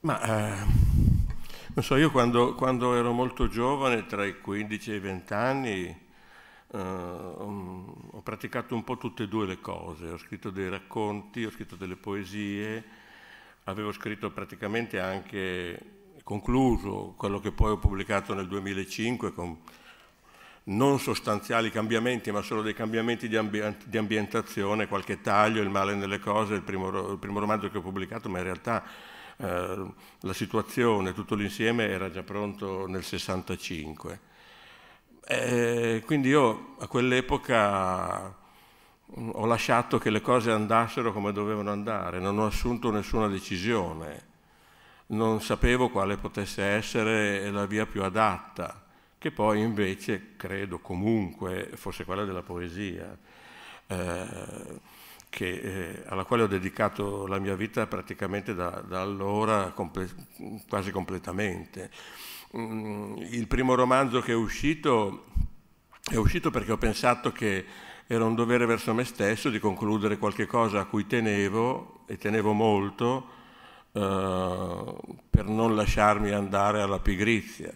Ma eh, non so, io quando, quando, ero molto giovane, tra i 15 e i 20 anni, eh, mm, ho praticato un po' tutte e due le cose, ho scritto dei racconti, ho scritto delle poesie, avevo scritto praticamente anche concluso quello che poi ho pubblicato nel 2005 con non sostanziali cambiamenti, ma solo dei cambiamenti di, ambi di ambientazione, qualche taglio, il male nelle cose, il primo, il primo romanzo che ho pubblicato, ma in realtà eh, la situazione, tutto l'insieme era già pronto nel 65. E eh, quindi io a quell'epoca ho lasciato che le cose andassero come dovevano andare, non ho assunto nessuna decisione, non sapevo quale potesse essere la via più adatta, che poi invece credo comunque fosse quella della poesia, eh, che, eh, alla quale ho dedicato la mia vita praticamente da, da allora comple quasi completamente. Mm, il primo romanzo che è uscito è uscito perché ho pensato che era un dovere verso me stesso di concludere qualche cosa a cui tenevo, e tenevo molto, eh, per non lasciarmi andare alla pigrizia.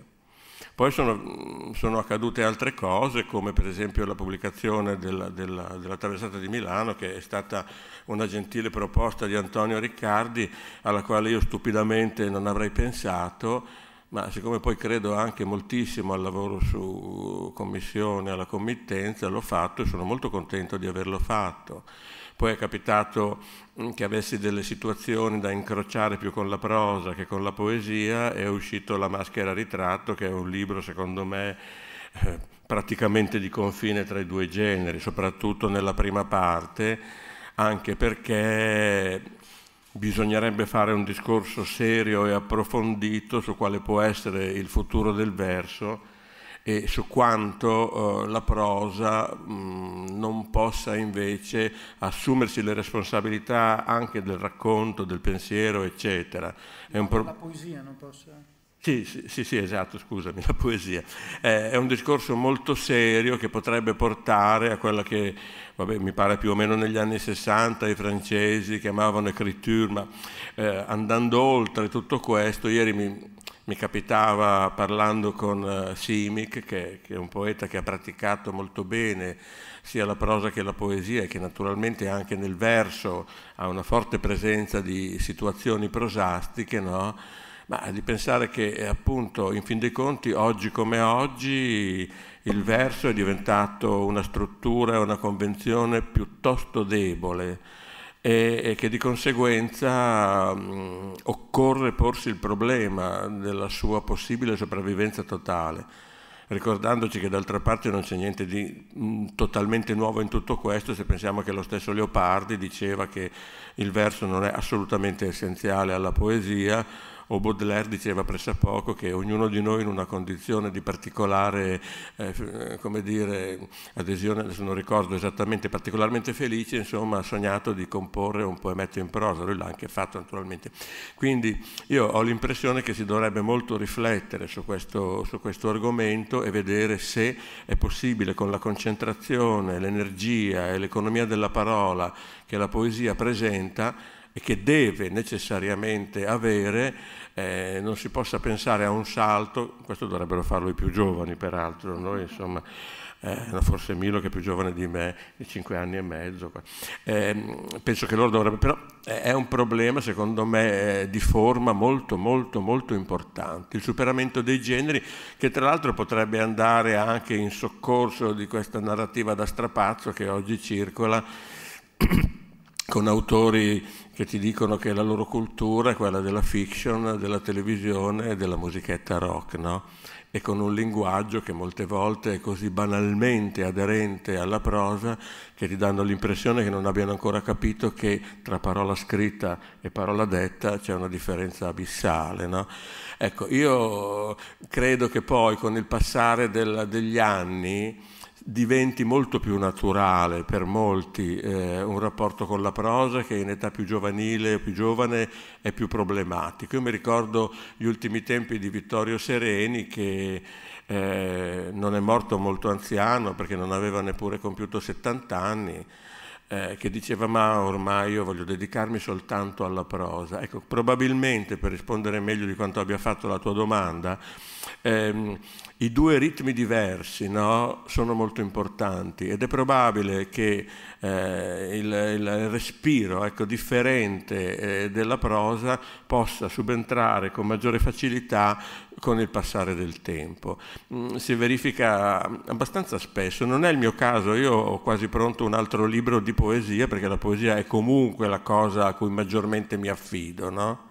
Poi sono, sono, accadute altre cose, come per esempio la pubblicazione della, della, della, Traversata di Milano, che è stata una gentile proposta di Antonio Riccardi, alla quale io stupidamente non avrei pensato, ma siccome poi credo anche moltissimo al lavoro su commissione, alla committenza, l'ho fatto e sono molto contento di averlo fatto. Poi è capitato mm, che avessi delle situazioni da incrociare più con la prosa che con la poesia e è uscito La maschera ritratto, che è un libro secondo me eh, praticamente di confine tra i due generi, soprattutto nella prima parte, anche perché bisognerebbe fare un discorso serio e approfondito su quale può essere il futuro del verso e su quanto eh, la prosa mh, mm, non possa invece assumersi le responsabilità anche del racconto, del pensiero, eccetera. È un pro- la poesia non possa... Sì, sì, sì, esatto, scusami, la poesia. Eh, è un discorso molto serio che potrebbe portare a quella che, vabbè, mi pare più o meno negli anni 60 i francesi chiamavano écriture, ma eh, andando oltre tutto questo, ieri mi, mi capitava parlando con uh, Simic, che, che, è un poeta che ha praticato molto bene sia la prosa che la poesia e che naturalmente anche nel verso ha una forte presenza di situazioni prosastiche, no? ma di pensare che eh, appunto in fin dei conti oggi come oggi il verso è diventato una struttura, una convenzione piuttosto debole e, e che di conseguenza mh, mm, occorre porsi il problema della sua possibile sopravvivenza totale ricordandoci che d'altra parte non c'è niente di mm, totalmente nuovo in tutto questo, se pensiamo che lo stesso Leopardi diceva che il verso non è assolutamente essenziale alla poesia, o Baudelaire diceva pressappoco che ognuno di noi in una condizione di particolare, eh, eh, come dire, adesione, adesso non ricordo esattamente, particolarmente felice, insomma, ha sognato di comporre un poemetto in prosa, lui l'ha anche fatto naturalmente. Quindi io ho l'impressione che si dovrebbe molto riflettere su questo, su questo argomento e vedere se è possibile con la concentrazione, l'energia e l'economia della parola che la poesia presenta, e che deve necessariamente avere, eh, non si possa pensare a un salto, questo dovrebbero farlo i più giovani peraltro, noi insomma, eh, forse Milo che è più giovane di me, di 5 anni e mezzo, eh, penso che loro dovrebbero, però eh, è un problema secondo me eh, di forma molto molto molto importante, il superamento dei generi che tra l'altro potrebbe andare anche in soccorso di questa narrativa da strapazzo che oggi circola con autori che ti dicono che la loro cultura è quella della fiction, della televisione e della musichetta rock, no? e con un linguaggio che molte volte è così banalmente aderente alla prosa che ti danno l'impressione che non abbiano ancora capito che tra parola scritta e parola detta c'è una differenza abissale. No? Ecco, io credo che poi con il passare del, degli anni diventi molto più naturale per molti eh, un rapporto con la prosa che in età più giovanile o più giovane è più problematico. Io mi ricordo gli ultimi tempi di Vittorio Sereni che eh, non è morto molto anziano perché non aveva neppure compiuto 70 anni, eh, che diceva ma ormai io voglio dedicarmi soltanto alla prosa. Ecco, probabilmente per rispondere meglio di quanto abbia fatto la tua domanda, ehm, i due ritmi diversi no, sono molto importanti ed è probabile che eh, il, il, respiro ecco, differente eh, della prosa possa subentrare con maggiore facilità con il passare del tempo. Mm, si verifica abbastanza spesso, non è il mio caso, io ho quasi pronto un altro libro di poesia perché la poesia è comunque la cosa a cui maggiormente mi affido. No?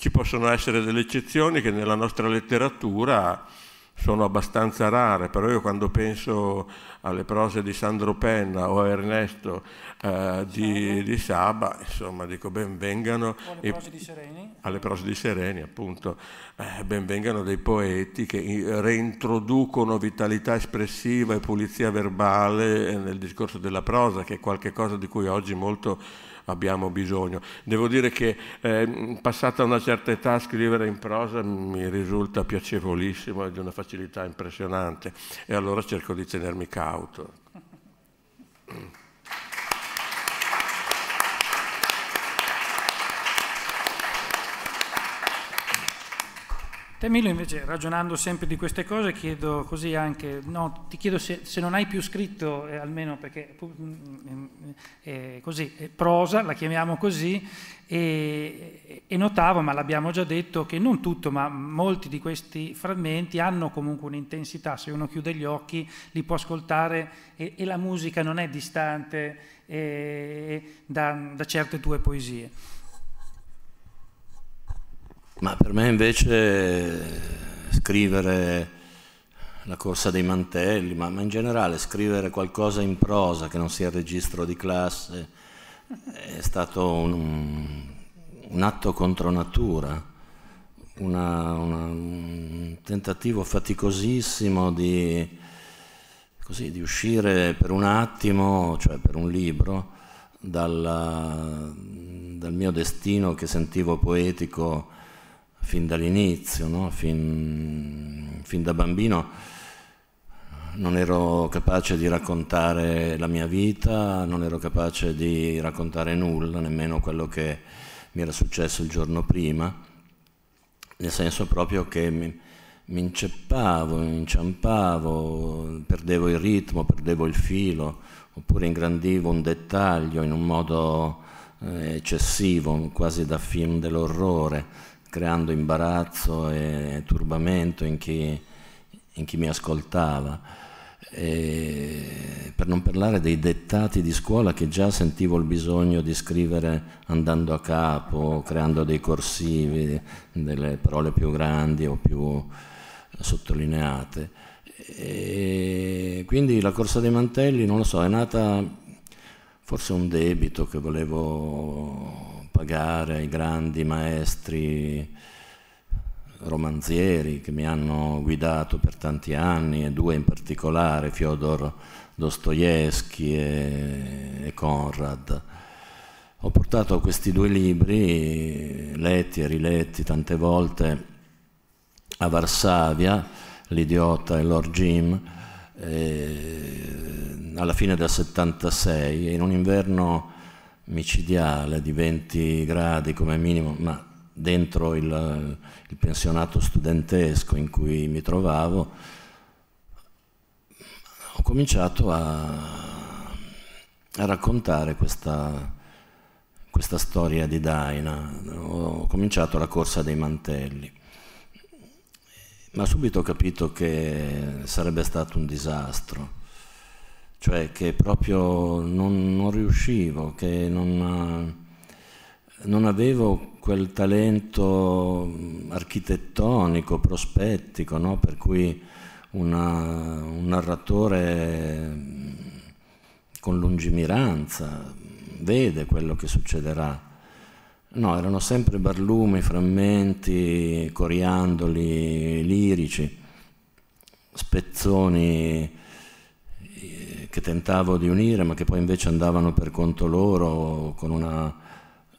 Ci possono essere delle eccezioni che nella nostra letteratura sono abbastanza rare, però io quando penso alle prose di Sandro Penna o a Ernesto eh, di, di, Saba, insomma dico benvengano... alle prose di Sereni. Alle prose di Sereni, appunto. Eh, benvengano dei poeti che reintroducono vitalità espressiva e pulizia verbale nel discorso della prosa, che è qualcosa di cui oggi molto abbiamo bisogno. Devo dire che eh, passata una certa età scrivere in prosa mi risulta piacevolissimo e di una facilità impressionante e allora cerco di tenermi cauto. Temilo invece ragionando sempre di queste cose chiedo così anche, no, ti chiedo se, se non hai più scritto, eh, almeno perché mm, mm, eh, eh, così, è eh, prosa, la chiamiamo così, e, e notavo, ma l'abbiamo già detto, che non tutto, ma molti di questi frammenti hanno comunque un'intensità, se uno chiude gli occhi li può ascoltare e, e la musica non è distante eh, da, da certe tue poesie. Ma per me invece scrivere la corsa dei mantelli, ma, ma in generale scrivere qualcosa in prosa che non sia il registro di classe è stato un, un atto contro natura, una, una, un tentativo faticosissimo di, così, di uscire per un attimo, cioè per un libro, dalla, dal mio destino che sentivo poetico fin dall'inizio, no? fin, fin, da bambino non ero capace di raccontare la mia vita, non ero capace di raccontare nulla, nemmeno quello che mi era successo il giorno prima, nel senso proprio che mi, mi inceppavo, inciampavo, perdevo il ritmo, perdevo il filo, oppure ingrandivo un dettaglio in un modo eh, eccessivo, quasi da film dell'orrore creando imbarazzo e turbamento in chi, in chi mi ascoltava. E per non parlare dei dettati di scuola che già sentivo il bisogno di scrivere andando a capo, creando dei corsivi, delle parole più grandi o più sottolineate. E quindi la corsa dei mantelli, non lo so, è nata forse un debito che volevo pagare ai grandi maestri romanzieri che mi hanno guidato per tanti anni, e due in particolare, Fyodor Dostoevsky e, e Conrad. Ho portato questi due libri, letti e riletti tante volte, a Varsavia, L'idiota e Lord Jim, e alla fine del 76, e in un inverno micidiale di 20 gradi come minimo, ma dentro il, il pensionato studentesco in cui mi trovavo, ho cominciato a, a raccontare questa, questa storia di Daina, ho cominciato la corsa dei mantelli, ma subito ho capito che sarebbe stato un disastro cioè che proprio non, non riuscivo, che non, non, avevo quel talento architettonico, prospettico, no? per cui una, un narratore con lungimiranza vede quello che succederà. No, erano sempre barlumi, frammenti, coriandoli lirici, spezzoni che tentavo di unire ma che poi invece andavano per conto loro con una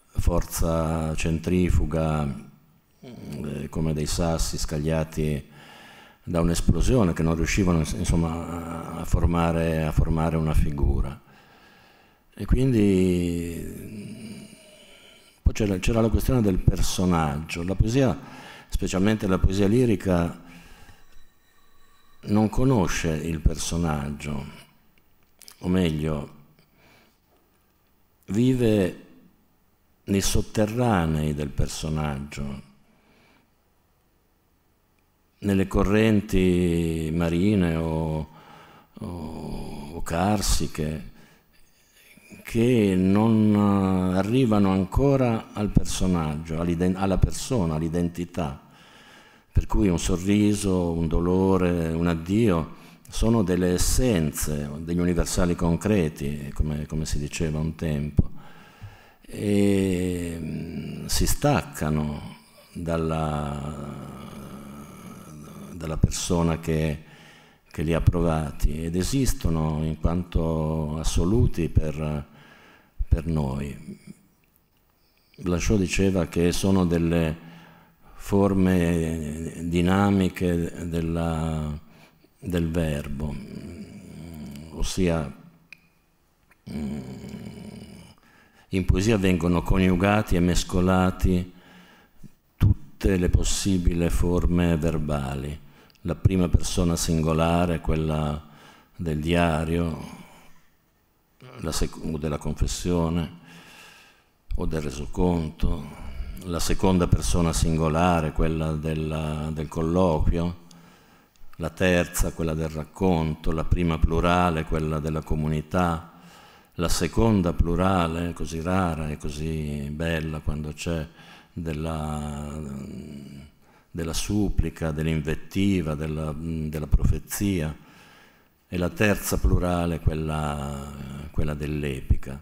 forza centrifuga mm, eh, come dei sassi scagliati da un'esplosione che non riuscivano insomma, a, formare, a formare una figura. E quindi mm, poi c'era, la questione del personaggio. La poesia, specialmente la poesia lirica, non conosce il personaggio, o meglio, vive nei sotterranei del personaggio, nelle correnti marine o, o, o carsiche che non eh, arrivano ancora al personaggio, alla persona, all'identità. Per cui un sorriso, un dolore, un addio sono delle essenze, degli universali concreti, come, come si diceva un tempo, e mm, si staccano dalla, dalla persona che, che, li ha provati ed esistono in quanto assoluti per, per noi. Blasciò diceva che sono delle forme dinamiche della del verbo, mm, ossia mm, in poesia vengono coniugati e mescolati tutte le possibili forme verbali, la prima persona singolare, quella del diario, o della confessione o del resoconto, la seconda persona singolare, quella della, del colloquio, la terza quella del racconto, la prima plurale quella della comunità, la seconda plurale, così rara e così bella quando c'è, della, della supplica, dell'invettiva, della, della, profezia, e la terza plurale quella, quella dell'epica.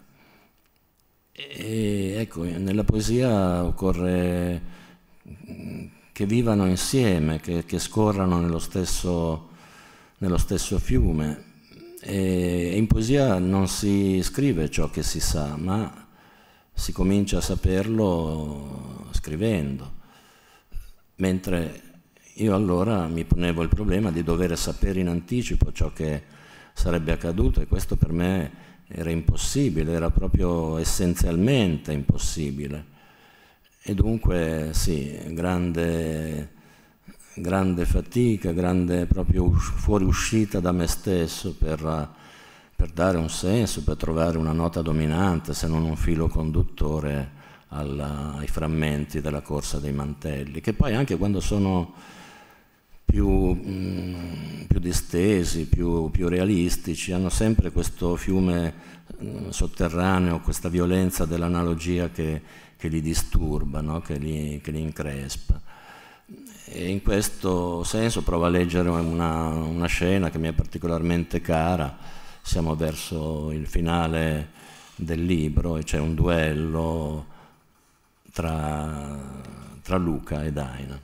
E, ecco, nella poesia occorre che vivano insieme, che, che scorrano nello stesso, nello stesso fiume. E in poesia non si scrive ciò che si sa, ma si comincia a saperlo scrivendo. Mentre io allora mi ponevo il problema di dover sapere in anticipo ciò che sarebbe accaduto e questo per me era impossibile, era proprio essenzialmente impossibile. E dunque sì, grande, grande fatica, grande proprio fuoriuscita da me stesso per, per, dare un senso, per trovare una nota dominante, se non un filo conduttore alla, ai frammenti della corsa dei mantelli, che poi anche quando sono più, mh, mm, più distesi, più, più, realistici, hanno sempre questo fiume mh, mm, sotterraneo, questa violenza dell'analogia che che li disturba, no? che, li, che, li, increspa. E in questo senso provo a leggere una, una, scena che mi è particolarmente cara, siamo verso il finale del libro e c'è un duello tra, tra Luca e Daina.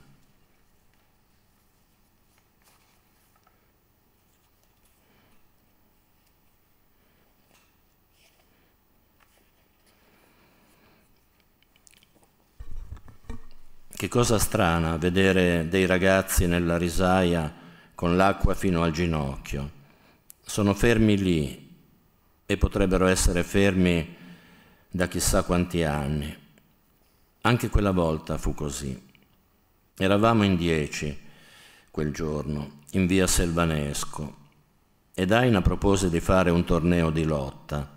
Che cosa strana vedere dei ragazzi nella risaia con l'acqua fino al ginocchio. Sono fermi lì e potrebbero essere fermi da chissà quanti anni. Anche quella volta fu così. Eravamo in dieci quel giorno, in via Selvanesco, ed Aina propose di fare un torneo di lotta.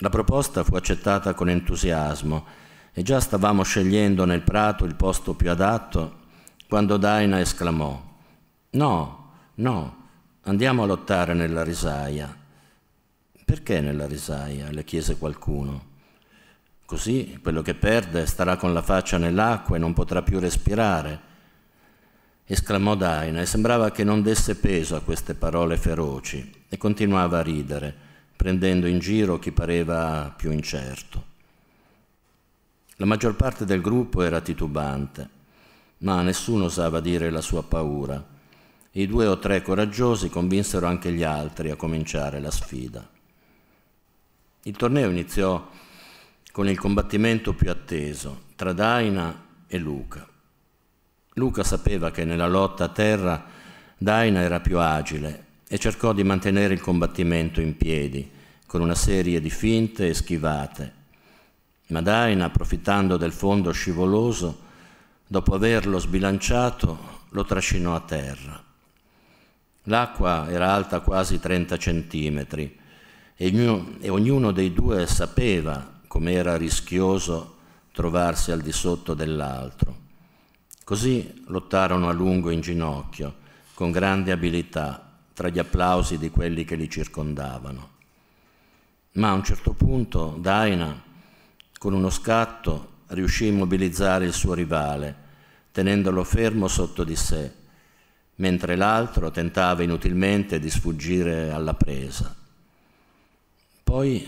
La proposta fu accettata con entusiasmo e già stavamo scegliendo nel prato il posto più adatto quando Daina esclamò No, no, andiamo a lottare nella risaia. Perché nella risaia? le chiese qualcuno. Così quello che perde starà con la faccia nell'acqua e non potrà più respirare. Esclamò Daina e sembrava che non desse peso a queste parole feroci e continuava a ridere, prendendo in giro chi pareva più incerto. La maggior parte del gruppo era titubante, ma nessuno osava dire la sua paura. I due o tre coraggiosi convinsero anche gli altri a cominciare la sfida. Il torneo iniziò con il combattimento più atteso tra Daina e Luca. Luca sapeva che nella lotta a terra Daina era più agile e cercò di mantenere il combattimento in piedi con una serie di finte e schivate, Madain, approfittando del fondo scivoloso, dopo averlo sbilanciato, lo trascinò a terra. L'acqua era alta quasi 30 centimetri e ognuno dei due sapeva com'era rischioso trovarsi al di sotto dell'altro. Così lottarono a lungo in ginocchio, con grande abilità, tra gli applausi di quelli che li circondavano. Ma a un certo punto Daina con uno scatto riuscì a immobilizzare il suo rivale, tenendolo fermo sotto di sé, mentre l'altro tentava inutilmente di sfuggire alla presa. Poi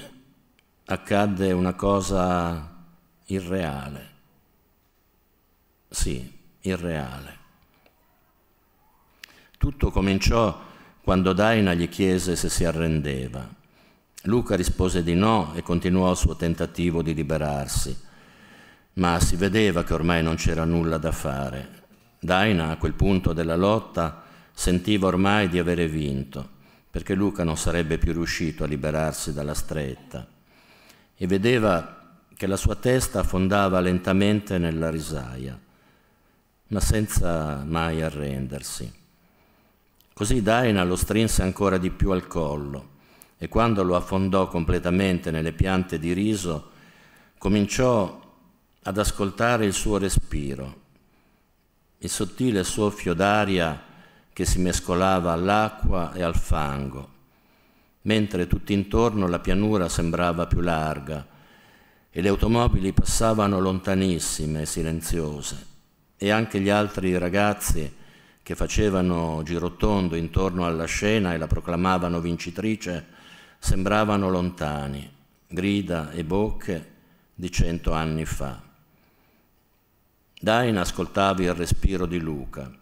accadde una cosa irreale. Sì, irreale. Tutto cominciò quando Daina gli chiese se si arrendeva. Luca rispose di no e continuò il suo tentativo di liberarsi, ma si vedeva che ormai non c'era nulla da fare. Daina, a quel punto della lotta, sentiva ormai di avere vinto, perché Luca non sarebbe più riuscito a liberarsi dalla stretta e vedeva che la sua testa affondava lentamente nella risaia, ma senza mai arrendersi. Così Daina lo strinse ancora di più al collo e quando lo affondò completamente nelle piante di riso, cominciò ad ascoltare il suo respiro, il sottile soffio d'aria che si mescolava all'acqua e al fango, mentre tutt'intorno la pianura sembrava più larga e le automobili passavano lontanissime e silenziose e anche gli altri ragazzi che facevano girotondo intorno alla scena e la proclamavano vincitrice sembravano lontani, grida e bocche di cento anni fa. Dain ascoltavi il respiro di Luca,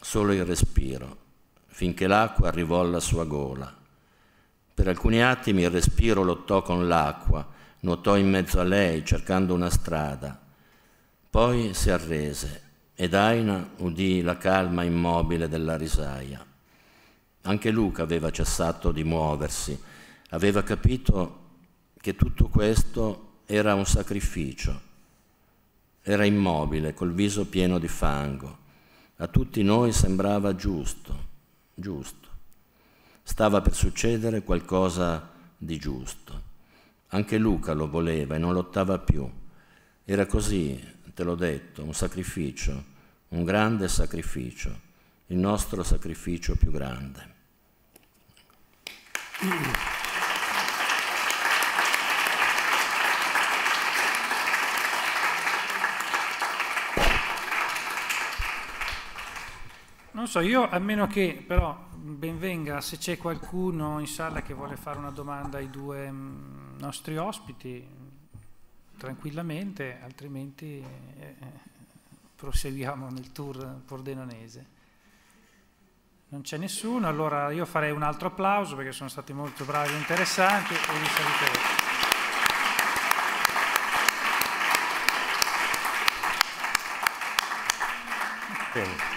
solo il respiro, finché l'acqua arrivò alla sua gola. Per alcuni attimi il respiro lottò con l'acqua, nuotò in mezzo a lei cercando una strada. Poi si arrese ed Aina udì la calma immobile della risaia. Anche Luca aveva cessato di muoversi, aveva capito che tutto questo era un sacrificio. Era immobile, col viso pieno di fango. A tutti noi sembrava giusto, giusto. Stava per succedere qualcosa di giusto. Anche Luca lo voleva e non lottava più. Era così, te l'ho detto, un sacrificio, un grande sacrificio, il nostro sacrificio più grande. Non so, io a meno che però benvenga se c'è qualcuno in sala che vuole fare una domanda ai due mm, nostri ospiti tranquillamente, altrimenti eh, eh proseguiamo nel tour pordenonese. Non c'è nessuno, allora io farei un altro applauso perché sono stati molto bravi e interessanti e vi saluterò. Bene.